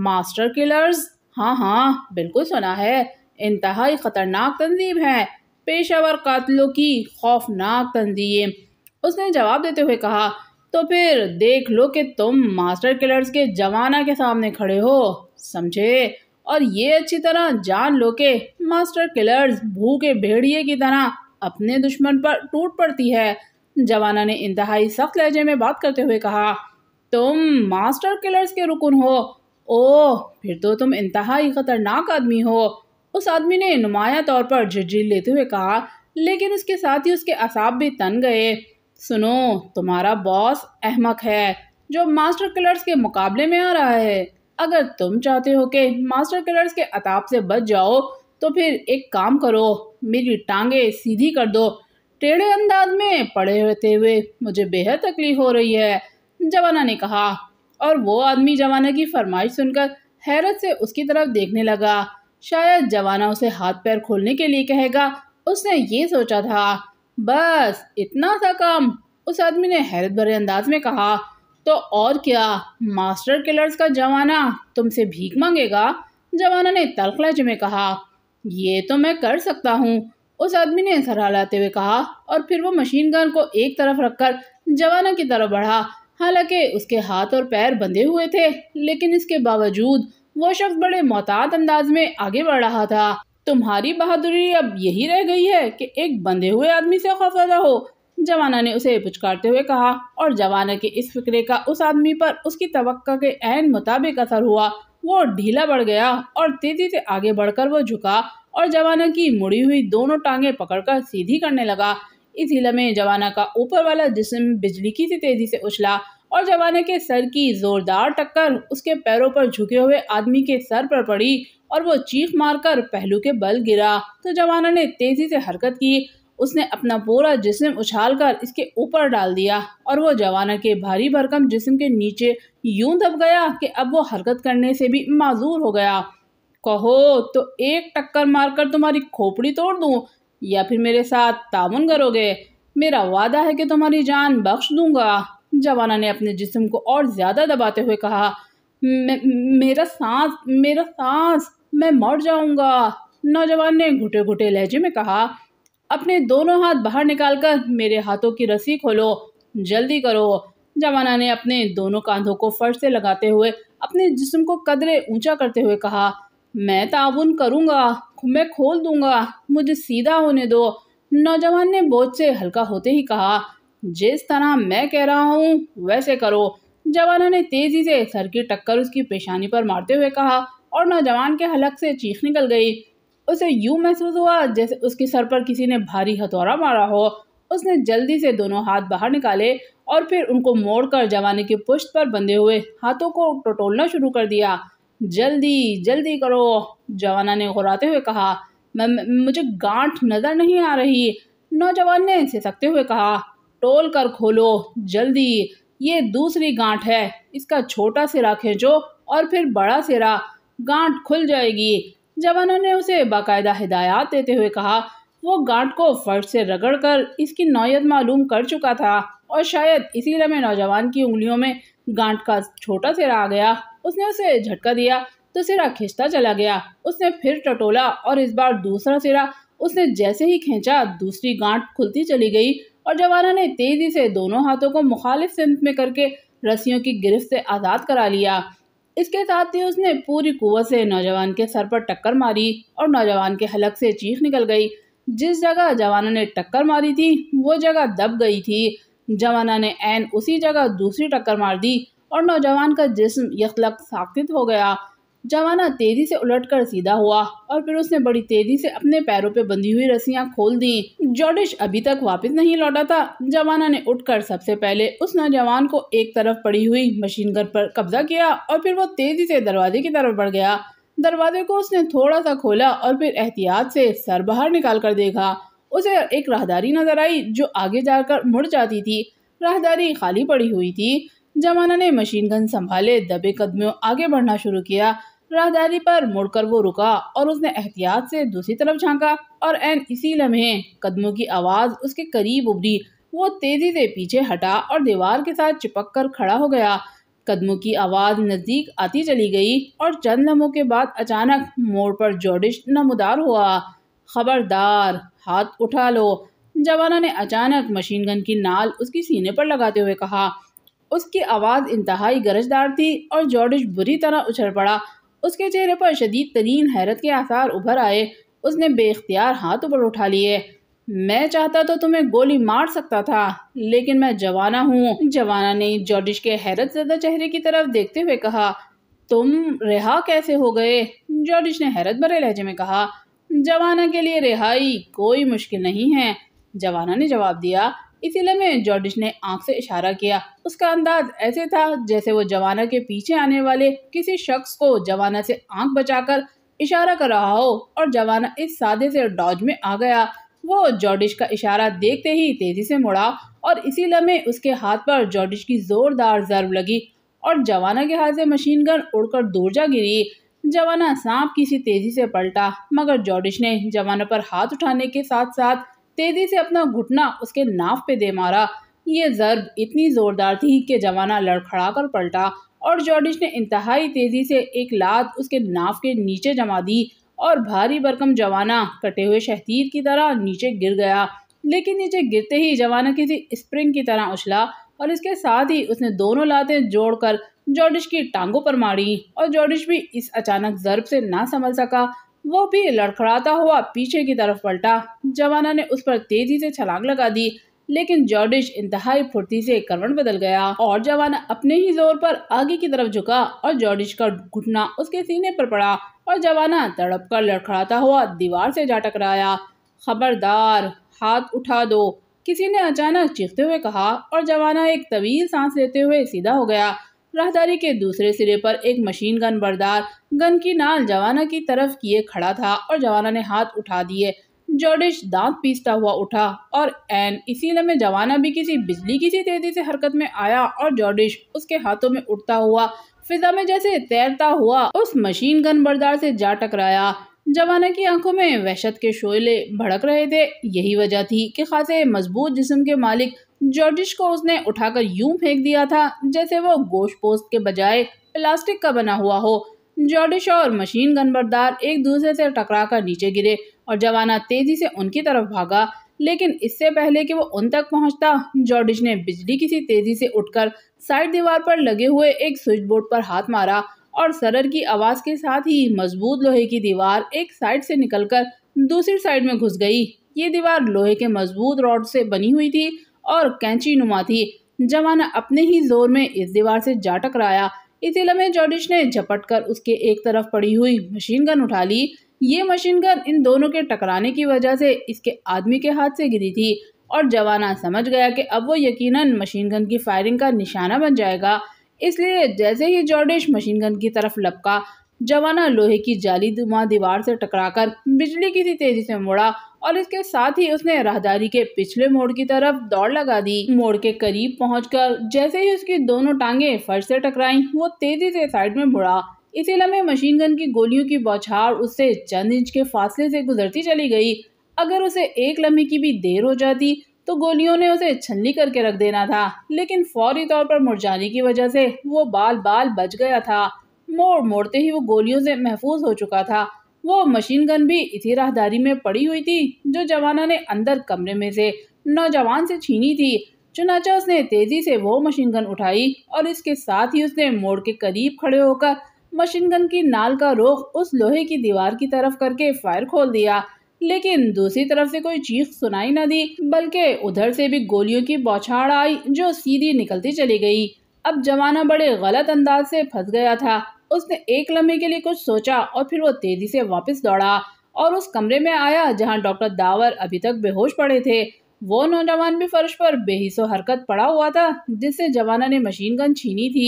मास्टर किलर्स हाँ हाँ बिल्कुल सुना है इंतहाई ख़तरनाक तंजीम है पेशावर कातलों की खौफनाक तंजीम उसने जवाब देते हुए कहा तो फिर देख लो कि तुम मास्टर किलर्स के जवाना के सामने खड़े हो समझे और ये अच्छी तरह जान लो कि मास्टर किलर्स भूखे भेड़िए की तरह अपने दुश्मन पर टूट पड़ती है जवाना ने इंतहाई सख्त लहजे में बात करते हुए कहा तुम मास्टर किलर्स के रुकन हो ओह फिर तो तुम इंतहाई ख़तरनाक आदमी हो उस आदमी ने नुमाया तौर पर झिझिल लेते हुए कहा लेकिन उसके साथ ही उसके असाब भी तन गए सुनो तुम्हारा बॉस अहमक है जो मास्टर किलर्स के मुकाबले में आ रहा है अगर तुम चाहते हो कि मास्टर किलर्स के अताप से बच जाओ तो फिर एक काम करो मेरी टांगे सीधी कर दो टेढ़े अंदाज में पड़े रहते हुए मुझे बेहद तकलीफ हो रही है जवाना ने कहा और वो आदमी जवाना की फरमाइश सुनकर हैरत से उसकी तरफ देखने लगा शायद जवाना उसे हाथ पैर खोलने के लिए कहेगा उसने ये सोचा था बस इतना सा काम उस आदमी ने हैरत भरे अंदाज में कहा तो और क्या मास्टर किलर्स का जवाना तुमसे भीख मांगेगा जवाना ने तलख लहजे में कहा ये तो मैं कर सकता हूँ उस आदमी ने सर हलाते हुए कहा और फिर वो मशीन गन को एक तरफ रखकर जवाना की तरफ बढ़ा हालांकि उसके हाथ और पैर बंधे हुए थे लेकिन इसके बावजूद वो शख्स बड़े मोहतात अंदाज में आगे बढ़ रहा था तुम्हारी बहादुरी अब यही रह गई है कि एक बंधे हुए आदमी से खौफजदा हो जवाना ने उसे पुचकारते हुए कहा और जवाना के इस फिक्रे का उस आदमी पर उसकी तवक्का के ऐन मुताबिक असर हुआ वो ढीला बढ़ गया और तेजी से आगे बढ़कर वो झुका और जवाना की मुड़ी हुई दोनों टांगे पकड़कर सीधी करने लगा इस हिले में जवाना का ऊपर वाला जिसम बिजली की सी तेजी से उछला और जवाना के सर की जोरदार टक्कर उसके पैरों पर झुके हुए आदमी के सर पर पड़ी और वो चीख मारकर पहलू के बल गिरा तो जवाना ने तेजी से हरकत की उसने अपना पूरा जिस्म उछालकर इसके ऊपर डाल दिया और वो जवाना के भारी भरकम जिस्म के नीचे यूं दब गया कि अब वो हरकत करने से भी माजूर हो गया कहो तो एक टक्कर मारकर तुम्हारी खोपड़ी तोड़ दूं या फिर मेरे साथ ताउन करोगे मेरा वादा है कि तुम्हारी जान बख्श दूंगा जवाना ने अपने जिस्म को और ज़्यादा दबाते हुए कहा मे, मेरा सांस मेरा सांस मैं मर जाऊंगा नौजवान ने घुटे घुटे लहजे में कहा अपने दोनों हाथ बाहर निकालकर मेरे हाथों की रस्सी खोलो जल्दी करो जवाना ने अपने दोनों कांधों को फर्श से लगाते हुए अपने जिस्म को कदरे ऊंचा करते हुए कहा मैं ताउन करूँगा मैं खोल दूंगा मुझे सीधा होने दो नौजवान ने बोझ से हल्का होते ही कहा जिस तरह मैं कह रहा हूँ वैसे करो जवाना ने तेजी से सर की टक्कर उसकी पेशानी पर मारते हुए कहा और नौजवान के हलक से चीख निकल गई उसे यूं महसूस हुआ जैसे उसके सर पर किसी ने भारी हथौड़ा मारा हो उसने जल्दी से दोनों हाथ बाहर निकाले और फिर उनको मोड़कर जवानी की पुष्ट पर बंधे हुए हाथों को टटोलना शुरू कर दिया जल्दी जल्दी करो जवाना ने घुराते हुए कहा मैं मुझे गांठ नज़र नहीं आ रही नौजवान ने सकते हुए कहा टोल कर खोलो जल्दी ये दूसरी गांठ है इसका छोटा सिरा खींचो और फिर बड़ा सिरा गांठ खुल जाएगी जवानों ने उसे बाकायदा हिदायत देते हुए कहा वो गांठ को फर्श से रगड़कर इसकी नौयत मालूम कर चुका था और शायद इसी लम्हे नौजवान की उंगलियों में गांठ का छोटा सिरा आ गया उसने उसे झटका दिया तो सिरा खींचता चला गया उसने फिर टटोला और इस बार दूसरा सिरा उसने जैसे ही खींचा दूसरी गांठ खुलती चली गई और जवाना ने तेजी से दोनों हाथों को मुखालिफ सिंत में करके रस्सियों की गिरफ्त से आज़ाद करा लिया इसके साथ ही उसने पूरी कुवत से नौजवान के सर पर टक्कर मारी और नौजवान के हलक से चीख निकल गई जिस जगह जवाना ने टक्कर मारी थी वो जगह दब गई थी जवाना ने एन उसी जगह दूसरी टक्कर मार दी और नौजवान का जिस्म यखलक साकित हो गया जवाना तेजी से उलटकर सीधा हुआ और फिर उसने बड़ी तेजी से अपने पैरों पर बंधी हुई रस्सियां खोल दी जोडिश अभी तक वापस नहीं लौटा था जवाना ने उठकर सबसे पहले उस नौजवान को एक तरफ पड़ी हुई मशीन घर पर कब्जा किया और फिर वो तेजी से दरवाजे की तरफ बढ़ गया दरवाजे को उसने थोड़ा सा खोला और फिर एहतियात से सर बाहर निकाल कर देखा उसे एक राहदारी नजर आई जो आगे जाकर मुड़ जाती थी राहदारी खाली पड़ी हुई थी जमाना ने मशीन गन संभाले दबे कदमों आगे बढ़ना शुरू किया राहदारी पर मुड़कर वो रुका और उसने एहतियात से दूसरी तरफ झांका और एन इसी लम्हे कदमों की आवाज़ उसके करीब उभरी वो तेज़ी से पीछे हटा और दीवार के साथ चिपक कर खड़ा हो गया कदमों की आवाज़ नज़दीक आती चली गई और चंद लम्हों के बाद अचानक मोड़ पर जोडिश नमदार हुआ खबरदार हाथ उठा लो जवाना ने अचानक मशीन गन की नाल उसकी सीने पर लगाते हुए कहा उसकी आवाज़ इंतहाई गरजदार थी और जोडिश बुरी तरह उछल पड़ा उसके चेहरे पर शदीद तरीन हैरत के आसार उभर आए उसने बेख्तियार हाथ ऊपर उठा लिए मैं चाहता तो तुम्हें गोली मार सकता था लेकिन मैं जवाना हूँ जवाना ने जॉर्डिश के हैरत ज्यादा चेहरे की तरफ देखते हुए कहा तुम रिहा कैसे हो गए जॉर्डिश ने हैरत भरे लहजे में कहा जवाना के लिए रिहाई कोई मुश्किल नहीं है जवाना ने जवाब दिया इसी में जॉर्डिश ने आंख से इशारा किया उसका अंदाज ऐसे था जैसे वो जवाना के पीछे आने वाले किसी शख्स को जवाना से आंख बचाकर इशारा कर रहा हो और जवाना इस सादे से डॉज में आ गया वो जॉर्डिश का इशारा देखते ही तेजी से मुड़ा और इसी लम्हे उसके हाथ पर जॉर्डिश की जोरदार जरब लगी और जवाना के हाथ से मशीन गन उड़कर दूर जा गिरी जवाना सांप किसी तेजी से पलटा मगर जॉर्डिश ने जवाना पर हाथ उठाने के साथ साथ तेजी से अपना घुटना उसके नाव पे दे मारा ये जरब इतनी ज़ोरदार थी कि जवाना लड़खड़ा कर पलटा और जॉर्डिश ने इंतहाई तेज़ी से एक लात उसके नाव के नीचे जमा दी और भारी बरकम जवाना कटे हुए शहतीर की तरह नीचे गिर गया लेकिन नीचे गिरते ही जवाना किसी स्प्रिंग की तरह उछला और इसके साथ ही उसने दोनों लातें जोड़कर जॉर्डिश की टांगों पर मारी और जॉर्डिश भी इस अचानक जरब से ना संभल सका वो भी लड़खड़ाता हुआ पीछे की तरफ पलटा जवाना ने उस पर तेजी से छलांग लगा दी लेकिन जॉर्डिश इंतहाई फुर्ती से करवट बदल गया और जवाना अपने ही जोर पर आगे की तरफ झुका और जॉर्डिश का घुटना उसके सीने पर पड़ा और जवाना तड़प कर लड़खड़ाता हुआ दीवार से जा टकराया खबरदार हाथ उठा दो किसी ने अचानक चीखते हुए कहा और जवाना एक तवील सांस लेते हुए सीधा हो गया राहदारी के दूसरे सिरे पर एक मशीन गन बरदार गन की नाल जवाना की तरफ किए खड़ा था और जवाना ने हाथ उठा दिए जोडिश दांत पीसता हुआ उठा और एन इसी लम्हे जवाना भी किसी बिजली की सी तेजी से हरकत में आया और जोडिश उसके हाथों में उठता हुआ फिजा में जैसे तैरता हुआ उस मशीन गन बरदार से जा टकराया जवाना की आंखों में वहशत के शोले भड़क रहे थे यही वजह थी कि खासे मजबूत जिस्म के मालिक जॉर्जिश को उसने उठाकर यूं फेंक दिया था जैसे वो गोश पोस्ट के बजाय प्लास्टिक का बना हुआ हो जॉर्डिश और मशीन गन बरदार एक दूसरे से टकराकर नीचे गिरे और जवाना तेजी से उनकी तरफ भागा लेकिन इससे पहले कि वो उन तक पहुंचता जॉर्डिश ने बिजली किसी तेजी से उठकर साइड दीवार पर लगे हुए एक स्विच बोर्ड पर हाथ मारा और सरर की आवाज़ के साथ ही मजबूत लोहे की दीवार एक साइड से निकलकर दूसरी साइड में घुस गई ये दीवार लोहे के मजबूत रॉड से बनी हुई थी और कैंची नुमा थी जवान अपने ही जोर में इस दीवार से जा टकराया इसी लम्हे जॉर्डिश ने झपट कर उसके एक तरफ पड़ी हुई मशीन गन उठा ली ये मशीन गन इन दोनों के टकराने की वजह से इसके आदमी के हाथ से गिरी थी और जवाना समझ गया कि अब वो यकीनन मशीन गन की फायरिंग का निशाना बन जाएगा इसलिए जैसे ही जॉर्डिश मशीन गन की तरफ लपका जवाना लोहे की जाली दुमा दीवार से टकराकर बिजली की तेजी से मुड़ा और इसके साथ ही उसने राहदारी के पिछले मोड़ की तरफ दौड़ लगा दी मोड़ के करीब पहुंचकर जैसे ही उसकी दोनों टांगे फर्श से टकराई वो तेजी से साइड में मुड़ा इसी लम्हे मशीन गन की गोलियों की बौछार उससे चंद इंच के फासले से गुजरती चली गई अगर उसे एक लम्हे की भी देर हो जाती तो गोलियों ने उसे छन्नी करके रख देना था लेकिन फौरी तौर पर मुड़ जाने की वजह से वो बाल बाल बच गया था मोड़ मोड़ते ही वो गोलियों से महफूज हो चुका था वो मशीन गन भी इसी राहदारी में पड़ी हुई थी जो जवाना ने अंदर कमरे में से नौजवान से छीनी थी चुनाचा उसने तेजी से वो मशीन गन उठाई और इसके साथ ही उसने मोड़ के करीब खड़े होकर मशीन गन की नाल का रोख उस लोहे की दीवार की तरफ करके फायर खोल दिया लेकिन दूसरी तरफ से कोई चीख सुनाई न दी बल्कि उधर से भी गोलियों की बौछाड़ आई जो सीधी निकलती चली गई अब जवाना बड़े गलत अंदाज से फंस गया था उसने एक लम्हे के लिए कुछ सोचा और फिर वो तेजी से वापस दौड़ा और उस कमरे में आया जहां डॉक्टर दावर अभी तक बेहोश पड़े थे वो नौजवान भी फर्श पर बेहिसो हरकत पड़ा हुआ था जिससे जवाना ने मशीन गन छीनी थी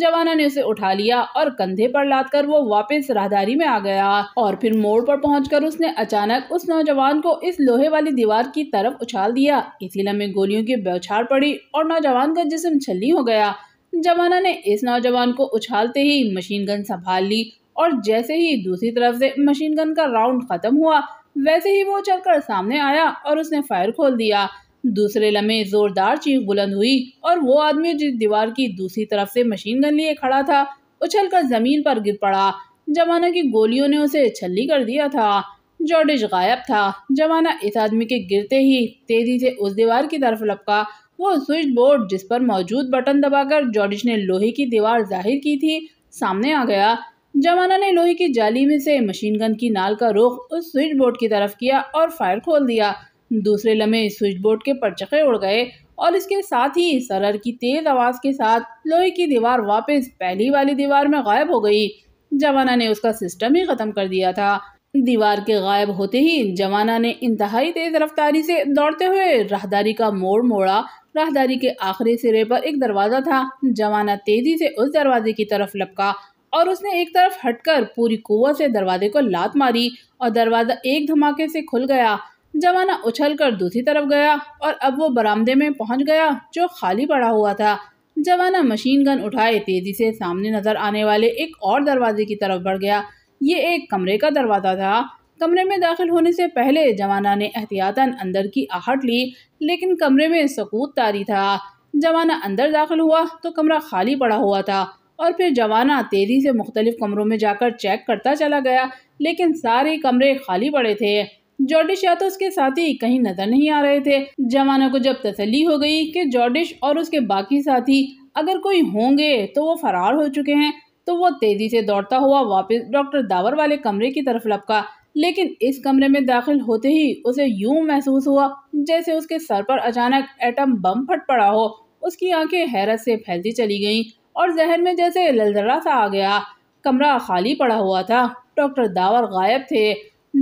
जवाना ने उसे उठा लिया और कंधे पर लाद कर वो वापस राहदारी में आ गया और फिर मोड़ पर पहुंचकर उसने अचानक उस नौजवान को इस लोहे वाली दीवार की तरफ उछाल दिया इसी लम्हे गोलियों की बौछार पड़ी और नौजवान का जिसम छली हो गया जवाना ने इस नौजवान को उछालते ही मशीन गन संभाल ली और जैसे ही दूसरी तरफ से मशीन गन का राउंड खत्म हुआ वैसे ही वो चलकर सामने आया और उसने फायर खोल दिया दूसरे लम्हे जोरदार चीख बुलंद हुई और वो आदमी जिस दीवार की दूसरी तरफ से मशीन गन लिए खड़ा था उछलकर जमीन पर गिर पड़ा जवाना की गोलियों ने उसे छल्ली कर दिया था जॉर्डिज गायब था जवाना इस आदमी के गिरते ही तेजी से उस दीवार की तरफ लपका वो स्विच बोर्ड जिस पर मौजूद बटन दबाकर जॉर्ज ने लोहे की दीवार जाहिर की थी सामने आ गया जमाना ने लोहे की जाली में से मशीन गन की नाल का रुख उस स्विच बोर्ड की तरफ किया और फायर खोल दिया दूसरे लम्हे स्विच बोर्ड के परचखे उड़ गए और इसके साथ ही सरर की तेज आवाज़ के साथ लोहे की दीवार वापस पहली वाली दीवार में गायब हो गई जवाना ने उसका सिस्टम ही ख़त्म कर दिया था दीवार के गायब होते ही जवाना ने इंतहाई तेज रफ्तारी से दौड़ते हुए राहदारी का मोड़ मोड़ा राहदारी के आखिरी सिरे पर एक दरवाज़ा था जवाना तेज़ी से उस दरवाजे की तरफ लपका और उसने एक तरफ हटकर पूरी कुवत से दरवाजे को लात मारी और दरवाज़ा एक धमाके से खुल गया जवाना उछलकर दूसरी तरफ गया और अब वो बरामदे में पहुंच गया जो खाली पड़ा हुआ था जवाना मशीन गन उठाए तेज़ी से सामने नज़र आने वाले एक और दरवाजे की तरफ बढ़ गया ये एक कमरे का दरवाज़ा था कमरे में दाखिल होने से पहले जवाना ने एहतियातन अंदर की आहट ली लेकिन कमरे में सकूत तारी था जवाना अंदर दाखिल हुआ तो कमरा खाली पड़ा हुआ था और फिर जवाना तेज़ी से मुख्तलिफ कमरों में जाकर चेक करता चला गया लेकिन सारे कमरे खाली पड़े थे जॉर्डिश या तो उसके साथी कहीं नजर नहीं आ रहे थे जवाना को जब तसली हो गई कि जॉर्डिश और उसके बाकी साथी अगर कोई होंगे तो वो फरार हो चुके हैं तो वो तेज़ी से दौड़ता हुआ वापस डॉक्टर दावर वाले कमरे की तरफ लपका लेकिन इस कमरे में दाखिल होते ही उसे यूं महसूस हुआ जैसे उसके सर पर अचानक एटम बम फट पड़ा हो उसकी आंखें हैरत से फैलती चली गईं और जहन में जैसे ललजला सा आ गया कमरा खाली पड़ा हुआ था डॉक्टर दावर गायब थे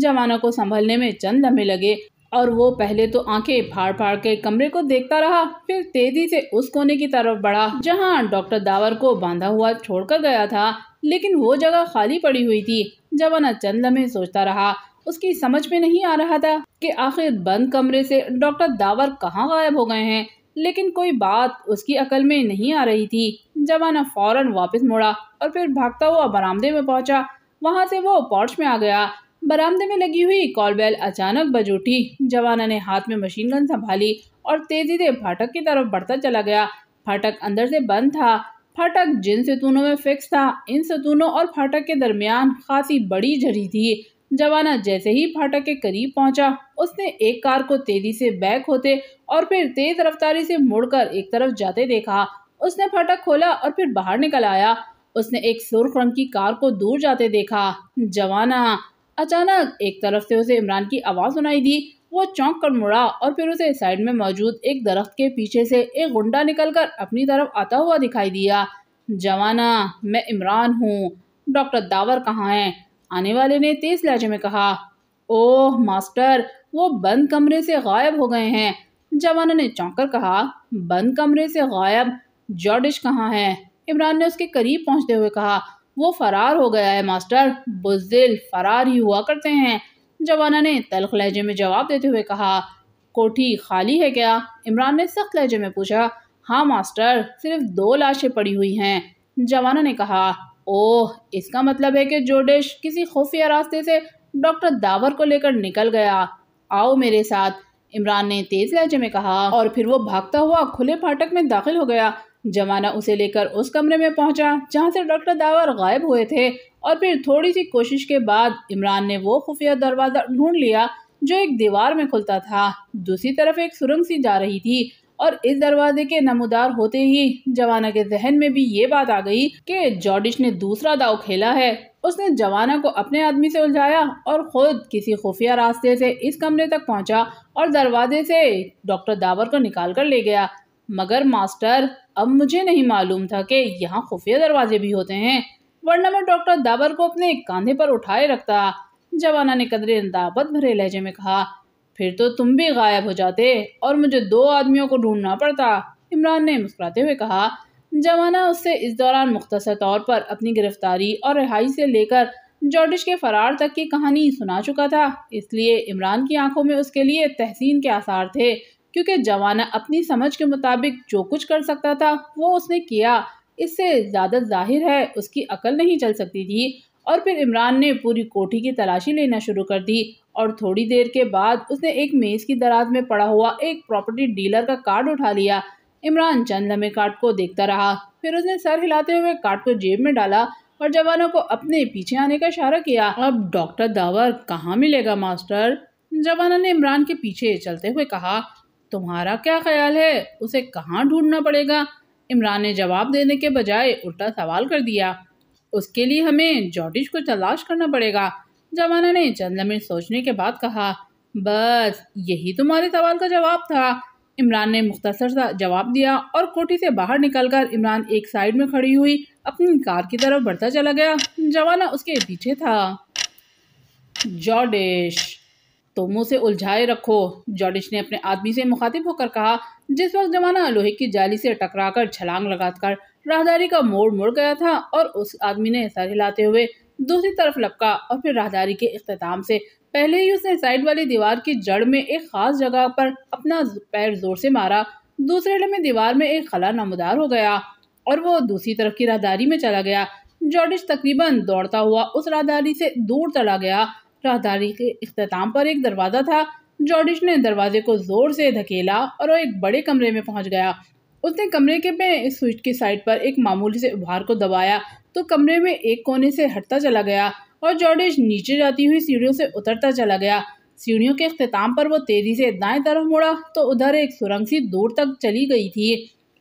जवानों को संभलने में चंद लम्बे लगे और वो पहले तो आंखें फाड़ फाड़ के कमरे को देखता रहा फिर तेजी से उस कोने की तरफ बढ़ा जहाँ डॉक्टर दावर को बांधा हुआ छोड़कर गया था लेकिन वो जगह खाली पड़ी हुई थी जवाना चंद लम्हे सोचता रहा उसकी समझ में नहीं आ रहा था कि आखिर बंद कमरे से डॉक्टर दावर कहाँ गायब हो गए हैं लेकिन कोई बात उसकी अकल में नहीं आ रही थी जवाना फौरन वापस मुड़ा और फिर भागता हुआ बरामदे में पहुंचा वहां से वो पॉर्च में आ गया बरामदे में लगी हुई कॉल बेल अचानक बज उठी जवाना ने हाथ में मशीन गन संभाली और तेजी से फाटक की तरफ बढ़ता चला गया फाटक अंदर से बंद था फाटक जिन सतूनों में फिक्स था इन सतूनों और फाटक के दरमियान खासी बड़ी झड़ी थी जवाना जैसे ही फाटक के करीब पहुंचा उसने एक कार को तेजी से बैक होते और फिर तेज रफ्तारी से मुड़कर एक तरफ जाते देखा उसने फाटक खोला और फिर बाहर निकल आया उसने एक सुरख रंग की कार को दूर जाते देखा जवाना अचानक एक तरफ से उसे इमरान की आवाज़ सुनाई दी वो चौंक कर मुड़ा और फिर उसे साइड में मौजूद एक दरख्त के पीछे से एक गुंडा निकलकर अपनी तरफ आता हुआ दिखाई दिया जवाना मैं इमरान हूँ डॉक्टर दावर कहाँ हैं आने वाले ने तेज लहजे में कहा ओह मास्टर वो बंद कमरे से गायब हो गए हैं जवाना ने चौंक कर कहा बंद कमरे से गायब जॉर्डिश कहाँ है इमरान ने उसके करीब पहुँचते हुए कहा वो फरार हो गया है मास्टर बुजदिल फरार ही हुआ करते हैं जवाना ने तलख लहजे में जवाब देते हुए कहा कोठी खाली है क्या इमरान ने सख्त लहजे में पूछा हाँ मास्टर सिर्फ दो लाशें पड़ी हुई हैं जवाना ने कहा ओह इसका मतलब है कि जोडेश किसी खुफिया रास्ते से डॉक्टर दावर को लेकर निकल गया आओ मेरे साथ इमरान ने तेज लहजे में कहा और फिर वो भागता हुआ खुले फाटक में दाखिल हो गया जमाना उसे लेकर उस कमरे में पहुंचा जहां से डॉक्टर दावर गायब हुए थे और फिर थोड़ी सी कोशिश के बाद इमरान ने वो खुफिया दरवाज़ा ढूंढ लिया जो एक दीवार में खुलता था दूसरी तरफ एक सुरंग सी जा रही थी और इस दरवाजे के नमोदार होते ही जवाना के जहन में भी ये बात आ गई कि जॉर्डिश ने दूसरा दाव खेला है उसने जवाना को अपने आदमी से उलझाया और ख़ुद किसी खुफिया रास्ते से इस कमरे तक पहुंचा और दरवाजे से डॉक्टर दावर को निकाल कर ले गया मगर मास्टर अब मुझे नहीं मालूम था कि यहाँ खुफिया दरवाजे भी होते हैं वरना मैं डॉक्टर दाबर को अपने कंधे पर उठाए रखता जवाना ने कदरे दावत भरे लहजे में कहा फिर तो तुम भी गायब हो जाते और मुझे दो आदमियों को ढूंढना पड़ता इमरान ने मुस्कुराते हुए कहा जवाना उससे इस दौरान मुख्तर तौर पर अपनी गिरफ्तारी और रिहाई से लेकर जॉर्डिश के फरार तक की कहानी सुना चुका था इसलिए इमरान की आंखों में उसके लिए तहसीन के आसार थे क्योंकि जवाना अपनी समझ के मुताबिक जो कुछ कर सकता था वो उसने किया इससे ज़्यादा जाहिर है उसकी अकल नहीं चल सकती थी और फिर इमरान ने पूरी कोठी की तलाशी लेना शुरू कर दी और थोड़ी देर के बाद उसने एक मेज़ की दराज में पड़ा हुआ एक प्रॉपर्टी डीलर का कार्ड उठा लिया इमरान चंद लम्हे कार्ड को देखता रहा फिर उसने सर हिलाते हुए कार्ड को जेब में डाला और जवानों को अपने पीछे आने का इशारा किया अब डॉक्टर दावर कहाँ मिलेगा मास्टर जवाना ने इमरान के पीछे चलते हुए कहा तुम्हारा क्या ख्याल है उसे कहाँ ढूंढना पड़ेगा इमरान ने जवाब देने के बजाय उल्टा सवाल कर दिया उसके लिए हमें जॉडिश को तलाश करना पड़ेगा जवाना ने चंद लम्हे सोचने के बाद कहा बस यही तुम्हारे सवाल का जवाब था इमरान ने मुख्तसर सा जवाब दिया और कोठी से बाहर निकलकर इमरान एक साइड में खड़ी हुई अपनी कार की तरफ बढ़ता चला गया जवाना उसके पीछे था जॉडिश तो मुंह से उलझाए रखो जॉर्डिश ने अपने आदमी से मुखातिब होकर कहा जिस वक्त जमाना लोहे की जाली से टकराकर छलांग लगाकर राहदारी का मोड़ मुड़ गया था और उस आदमी ने सर हिलाते हुए दूसरी तरफ लपका और फिर राहदारी के अख्ताम से पहले ही उसने साइड वाली दीवार की जड़ में एक खास जगह पर अपना पैर जोर से मारा दूसरे लम्बे दीवार में एक खला नमदार हो गया और वो दूसरी तरफ की राहदारी में चला गया जॉर्डिश तकरीबन दौड़ता हुआ उस राहदारी से दूर चला गया राहदारी के अख्ताम पर एक दरवाज़ा था जॉर्डिश ने दरवाजे को ज़ोर से धकेला और वह एक बड़े कमरे में पहुंच गया उसने कमरे के पे स्विच की साइड पर एक मामूली से उभार को दबाया तो कमरे में एक कोने से हटता चला गया और जॉर्डिश नीचे जाती हुई सीढ़ियों से उतरता चला गया सीढ़ियों के अख्ताम पर वो तेज़ी से दाएं तरफ मुड़ा तो उधर एक सुरंग सी दूर तक चली गई थी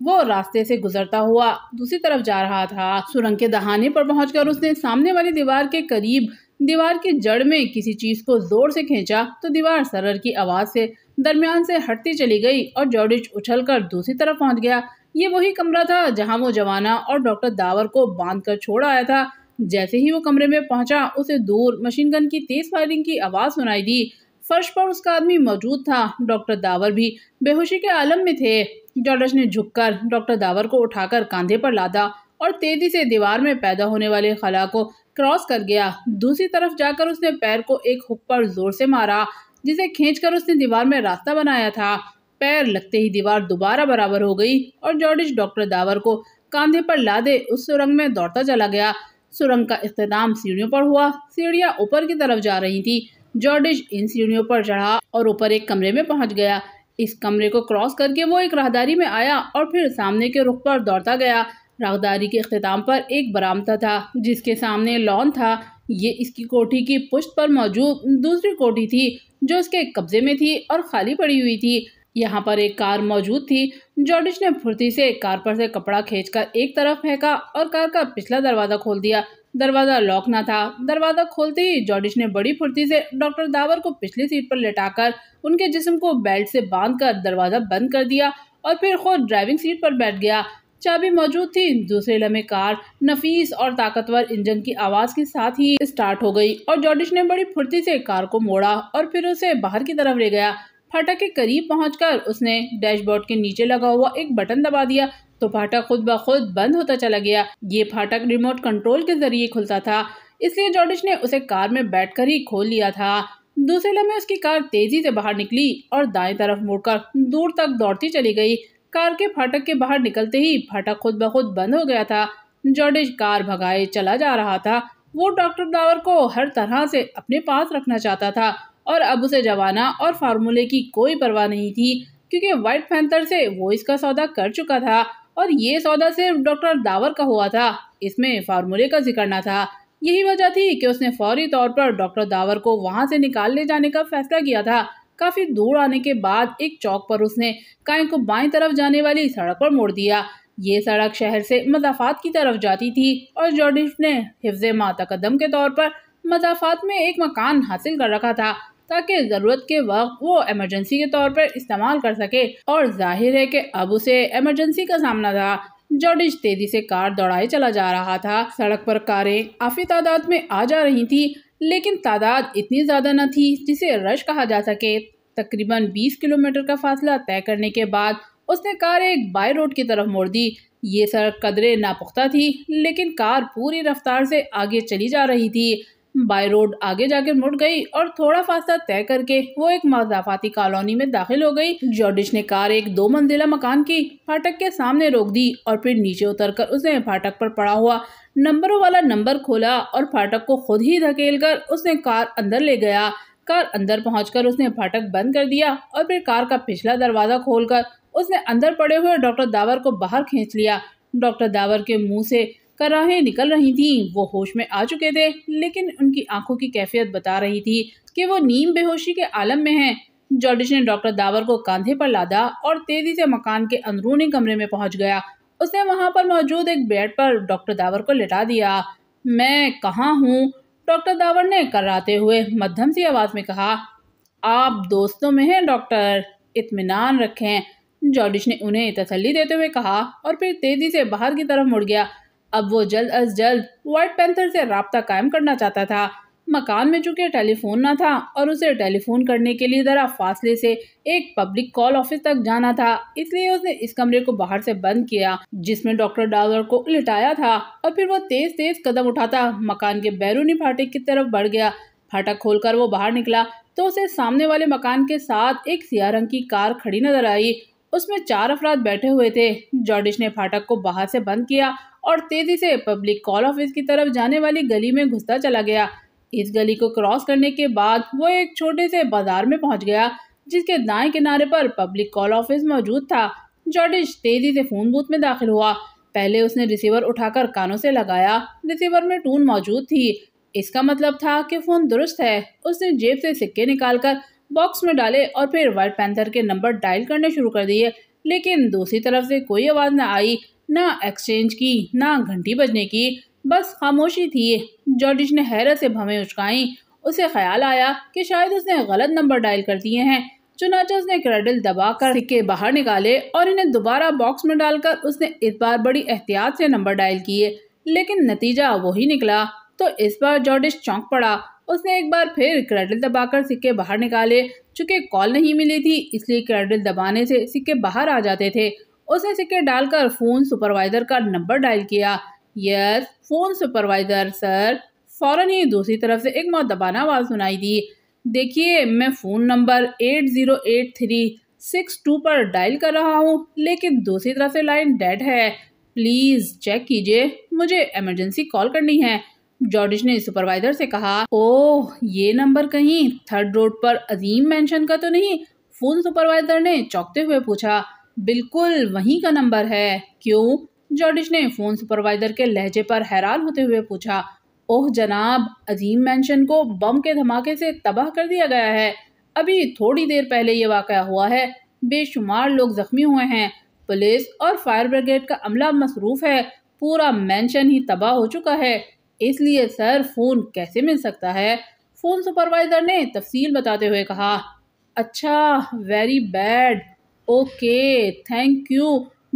वो रास्ते से गुजरता हुआ दूसरी तरफ जा रहा था सुरंग के दहाने पर पहुंचकर उसने सामने वाली दीवार के करीब दीवार की जड़ में किसी चीज को जोर से खींचा तो दीवार सरर की आवाज से दरमियान से हटती चली गई और जॉर्डिज उछलकर दूसरी तरफ पहुंच गया ये वही कमरा था जहां वो जवाना और डॉक्टर दावर को बांध कर छोड़ आया था जैसे ही वो कमरे में पहुंचा उसे दूर मशीन गन की तेज फायरिंग की आवाज सुनाई दी फर्श पर उसका आदमी मौजूद था डॉक्टर दावर भी बेहोशी के आलम में थे जॉर्डज ने झुककर डॉक्टर दावर को उठाकर कंधे पर लादा और तेज़ी से दीवार में पैदा होने वाले खला को क्रॉस कर गया दूसरी तरफ जाकर उसने पैर को एक हुक पर जोर से मारा जिसे खींचकर उसने दीवार में रास्ता बनाया था पैर लगते ही दीवार दोबारा बराबर हो गई और जॉर्डिश डॉक्टर दावर को कांधे पर लादे उस सुरंग में दौड़ता चला गया सुरंग का अख्ताम सीढ़ियों पर हुआ सीढ़ियाँ ऊपर की तरफ जा रही थी जॉर्डिश इन सीढ़ियों पर चढ़ा और ऊपर एक कमरे में पहुंच गया इस कमरे को क्रॉस करके वो एक राहदारी में आया और फिर सामने के रुख पर दौड़ता गया राहदारी के अख्ताम पर एक बरामदा था जिसके सामने लॉन था ये इसकी कोठी की पुश्त पर मौजूद दूसरी कोठी थी जो इसके कब्जे में थी और खाली पड़ी हुई थी यहाँ पर एक कार मौजूद थी जॉर्डिश ने फुर्ती से कार पर से कपड़ा खींचकर एक तरफ फेंका और कार का पिछला दरवाज़ा खोल दिया दरवाज़ा लॉक ना था दरवाज़ा खोलते ही जॉर्डिश ने बड़ी फुर्ती से डॉक्टर दावर को पिछली सीट पर लेटाकर उनके जिस्म को बेल्ट से बांधकर दरवाज़ा बंद कर दिया और फिर खुद ड्राइविंग सीट पर बैठ गया चाबी मौजूद थी दूसरे लम्हे कार नफीस और ताकतवर इंजन की आवाज के साथ ही स्टार्ट हो गई और जॉर्डिश ने बड़ी फुर्ती से कार को मोड़ा और फिर उसे बाहर की तरफ ले गया फाटक के करीब पहुंचकर उसने डैशबोर्ड के नीचे लगा हुआ एक बटन दबा दिया तो फाटक खुद ब खुद बंद होता चला गया ये फाटक रिमोट कंट्रोल के जरिए खुलता था इसलिए जॉर्डिश ने उसे कार में कर ही खोल लिया था दूसरे लम्हे उसकी कार तेजी से बाहर निकली और दाएं तरफ मुड़कर दूर तक दौड़ती चली गई कार के फाटक के बाहर निकलते ही फाटक खुद ब खुद बंद हो गया था जॉर्डिज कार भगाए चला जा रहा था वो डॉक्टर डावर को हर तरह से अपने पास रखना चाहता था और अब उसे जवाना और फार्मूले की कोई परवाह नहीं थी क्योंकि वाइट फैंथर से वो इसका सौदा कर चुका था और ये सौदा सिर्फ डॉक्टर दावर का हुआ था इसमें फार्मूले का जिक्र ना था यही वजह थी कि उसने फौरी तौर पर डॉक्टर दावर को वहां से निकाल ले जाने का फैसला किया था काफ़ी दूर आने के बाद एक चौक पर उसने काय को बाई तरफ जाने वाली सड़क पर मोड़ दिया ये सड़क शहर से मजाफात की तरफ जाती थी और जॉर्डिफ ने हिफ्ज मातकदम के तौर पर मजाफात में एक मकान हासिल कर रखा था ताकि ज़रूरत के वक्त वो एमरजेंसी के तौर पर इस्तेमाल कर सके और जाहिर है कि अब उसे एमरजेंसी का सामना था जॉर्डिज तेजी से कार दौड़ाए चला जा रहा था सड़क पर कारें काफ़ी तादाद में आ जा रही थी लेकिन तादाद इतनी ज़्यादा न थी जिसे रश कहा जा सके तकरीबन 20 किलोमीटर का फासला तय करने के बाद उसने कार एक बाय रोड की तरफ मोड़ दी ये सड़क कदरे नापुख्ता थी लेकिन कार पूरी रफ्तार से आगे चली जा रही थी बाय रोड आगे जाकर मुड़ गई और थोड़ा फासला तय करके वो एक मजाफाती कॉलोनी में दाखिल हो गई जॉर्डिश ने कार एक दो मंजिला मकान की फाटक के सामने रोक दी और फिर नीचे उतरकर उसने फाटक पर पड़ा हुआ नंबरों वाला नंबर खोला और फाटक को खुद ही धकेल कर उसने कार अंदर ले गया कार अंदर कर उसने फाटक बंद कर दिया और फिर कार का पिछला दरवाज़ा कर उसने अंदर पड़े हुए डॉक्टर दावर को बाहर खींच लिया डॉक्टर दावर के मुँह से कराहें निकल रही थीं वो होश में आ चुके थे लेकिन उनकी आंखों की कैफियत बता रही थी कि वो नीम बेहोशी के आलम में हैं जॉर्डिश ने डॉक्टर दावर को कंधे पर लादा और तेजी से मकान के अंदरूनी कमरे में पहुंच गया उसने वहां पर मौजूद एक बेड पर डॉक्टर दावर को लिटा दिया मैं कहाँ हूँ डॉक्टर दावर ने कराते हुए मध्यम सी आवाज़ में कहा आप दोस्तों में हैं डॉक्टर इत्मीनान रखें जॉर्डिश ने उन्हें तसल्ली देते हुए कहा और फिर तेज़ी से बाहर की तरफ मुड़ गया अब वो जल्द अज जल्द वाइट पैंथर से रबता कायम करना चाहता था मकान में चूंकि टेलीफोन ना था और उसे टेलीफोन करने के लिए ज़रा फासले से एक पब्लिक कॉल ऑफिस तक जाना था इसलिए उसने इस कमरे को बाहर से बंद किया जिसमें डॉक्टर डावर को लिटाया था और फिर वो तेज़ तेज़ कदम उठाता मकान के बैरूनी फाटक की तरफ बढ़ गया फाटक खोलकर वो बाहर निकला तो उसे सामने वाले मकान के साथ एक सिया रंग की कार खड़ी नजर आई उसमें चार अफराद बैठे हुए थे जॉर्डिश ने फाटक को बाहर से बंद किया और तेजी से पब्लिक कॉल ऑफिस की तरफ जाने वाली गली में घुसता चला गया इस गली को क्रॉस करने के बाद वो एक छोटे से बाजार में पहुंच गया जिसके दाएं किनारे पर पब्लिक कॉल ऑफिस मौजूद था जॉर्डिश तेजी से फोन बूथ में दाखिल हुआ पहले उसने रिसीवर उठाकर कानों से लगाया रिसीवर में टून मौजूद थी इसका मतलब था कि फ़ोन दुरुस्त है उसने जेब से सिक्के निकालकर बॉक्स में डाले और फिर वाइट पैंथर के नंबर डायल करने शुरू कर दिए लेकिन दूसरी तरफ से कोई आवाज़ न आई ना एक्सचेंज की ना घंटी बजने की बस खामोशी थी जॉर्डिश ने हैरत से भवें उचकाई उसे ख्याल आया कि शायद उसने गलत नंबर डायल कर दिए हैं चुनाचा उसने दबा कर सिक्के बाहर निकाले और इन्हें दोबारा बॉक्स में डालकर उसने इस बार बड़ी एहतियात से नंबर डायल किए लेकिन नतीजा वही निकला तो इस बार जॉर्डिश चौंक पड़ा उसने एक बार फिर दबा दबाकर सिक्के बाहर निकाले चूँकि कॉल नहीं मिली थी इसलिए क्रेडल दबाने से सिक्के बाहर आ जाते थे उसने सिक्के डालकर फ़ोन सुपरवाइज़र का नंबर डायल किया यस फ़ोन सुपरवाइज़र सर फ़ौरन ही दूसरी तरफ से एक दबाना आवाज़ सुनाई दी देखिए मैं phone number eight zero eight three six two पर डायल कर रहा हूँ लेकिन दूसरी तरफ से लाइन डेड है प्लीज़ चेक कीजिए मुझे इमरजेंसी कॉल करनी है जॉर्डिश ने सुपरवाइज़र से कहा ओह ये नंबर कहीं थर्ड रोड पर अजीम मेंशन का तो नहीं फ़ोन सुपरवाइज़र ने चौंकते हुए पूछा बिल्कुल वहीं का नंबर है क्यों जॉर्डिज ने फ़ोन सुपरवाइज़र के लहजे पर हैरान होते हुए पूछा ओह जनाब अजीम मैंशन को बम के धमाके से तबाह कर दिया गया है अभी थोड़ी देर पहले ये वाक़ हुआ है बेशुमार लोग ज़ख्मी हुए हैं पुलिस और फायर ब्रिगेड का अमला मसरूफ़ है पूरा मैंशन ही तबाह हो चुका है इसलिए सर फ़ोन कैसे मिल सकता है फ़ोन सुपरवाइज़र ने तफसील बताते हुए कहा अच्छा very bad okay thank you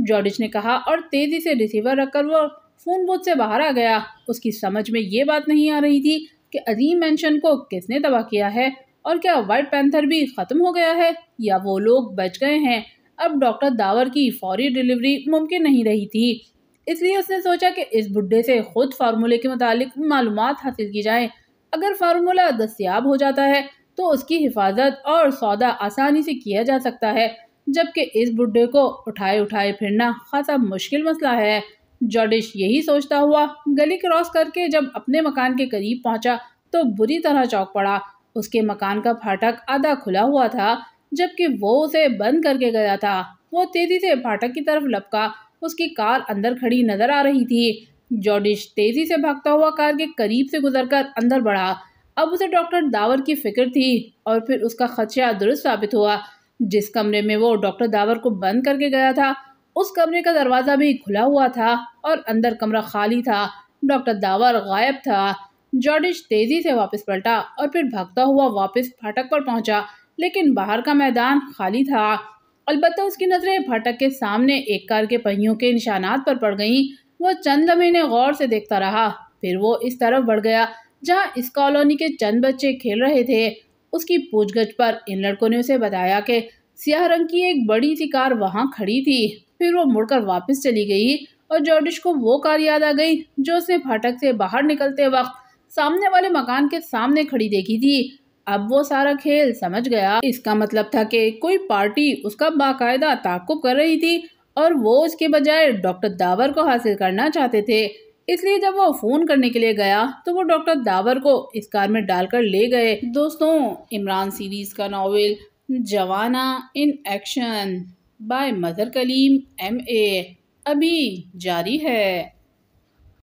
Jordij ने कहा और तेज़ी से रिसीवर रखकर वो फ़ोन बोर्ड से बाहर आ गया उसकी समझ में ये बात नहीं आ रही थी कि अजीम मैंशन को किसने तबाह किया है और क्या वाइट पैंथर भी ख़त्म हो गया है या वो लोग बच गए हैं अब डॉक्टर दावर की फौरी डिलीवरी मुमकिन नहीं रही थी इसलिए उसने सोचा कि इस बुढ़े से खुद फार्मूले के मुतालिक मालूम हासिल की जाएँ अगर फार्मूला दस्याब हो जाता है तो उसकी हिफाजत और सौदा आसानी से किया जा सकता है जबकि इस बुढ़े को उठाए उठाए फिरना खासा मुश्किल मसला है जॉडिश यही सोचता हुआ गली क्रॉस करके जब अपने मकान के करीब पहुंचा तो बुरी तरह चौक पड़ा उसके मकान का फाटक आधा खुला हुआ था जबकि वो उसे बंद करके गया था वो तेज़ी से फाटक की तरफ लपका उसकी कार अंदर खड़ी नज़र आ रही थी जॉडिश तेज़ी से भागता हुआ कार के करीब से गुजरकर अंदर बढ़ा अब उसे डॉक्टर दावर की फिक्र थी और फिर उसका खदशा दुरुस्त साबित हुआ जिस कमरे में वो डॉक्टर दावर को बंद करके गया था उस कमरे का दरवाज़ा भी खुला हुआ था और अंदर कमरा खाली था डॉक्टर दावर गायब था जॉर्डिश तेज़ी से वापस पलटा और फिर भागता हुआ वापस फाटक पर पहुंचा लेकिन बाहर का मैदान खाली था अलबत्त उसकी नज़रें फाटक के सामने एक कार के पहियों के निशानात पर पड़ गईं वह चंद लम्हे गौर से देखता रहा फिर वो इस तरफ बढ़ गया जहाँ इस कॉलोनी के चंद बच्चे खेल रहे थे उसकी पूछगछ पर इन लड़कों ने उसे बताया कि सियाह रंग की एक बड़ी सी कार वहाँ खड़ी थी फिर वो मुड़कर वापस चली गई और जॉर्डिश को वो कार याद आ गई जो उसने फाटक से बाहर निकलते वक्त सामने वाले मकान के सामने खड़ी देखी थी अब वो सारा खेल समझ गया इसका मतलब था कि कोई पार्टी उसका बाकायदा ताकुब कर रही थी और वो उसके बजाय डॉक्टर दावर को हासिल करना चाहते थे इसलिए जब वो फ़ोन करने के लिए गया तो वो डॉक्टर दावर को इस कार में डालकर ले गए दोस्तों इमरान सीरीज़ का नावल जवाना इन एक्शन बाय मदर कलीम एम ए अभी जारी है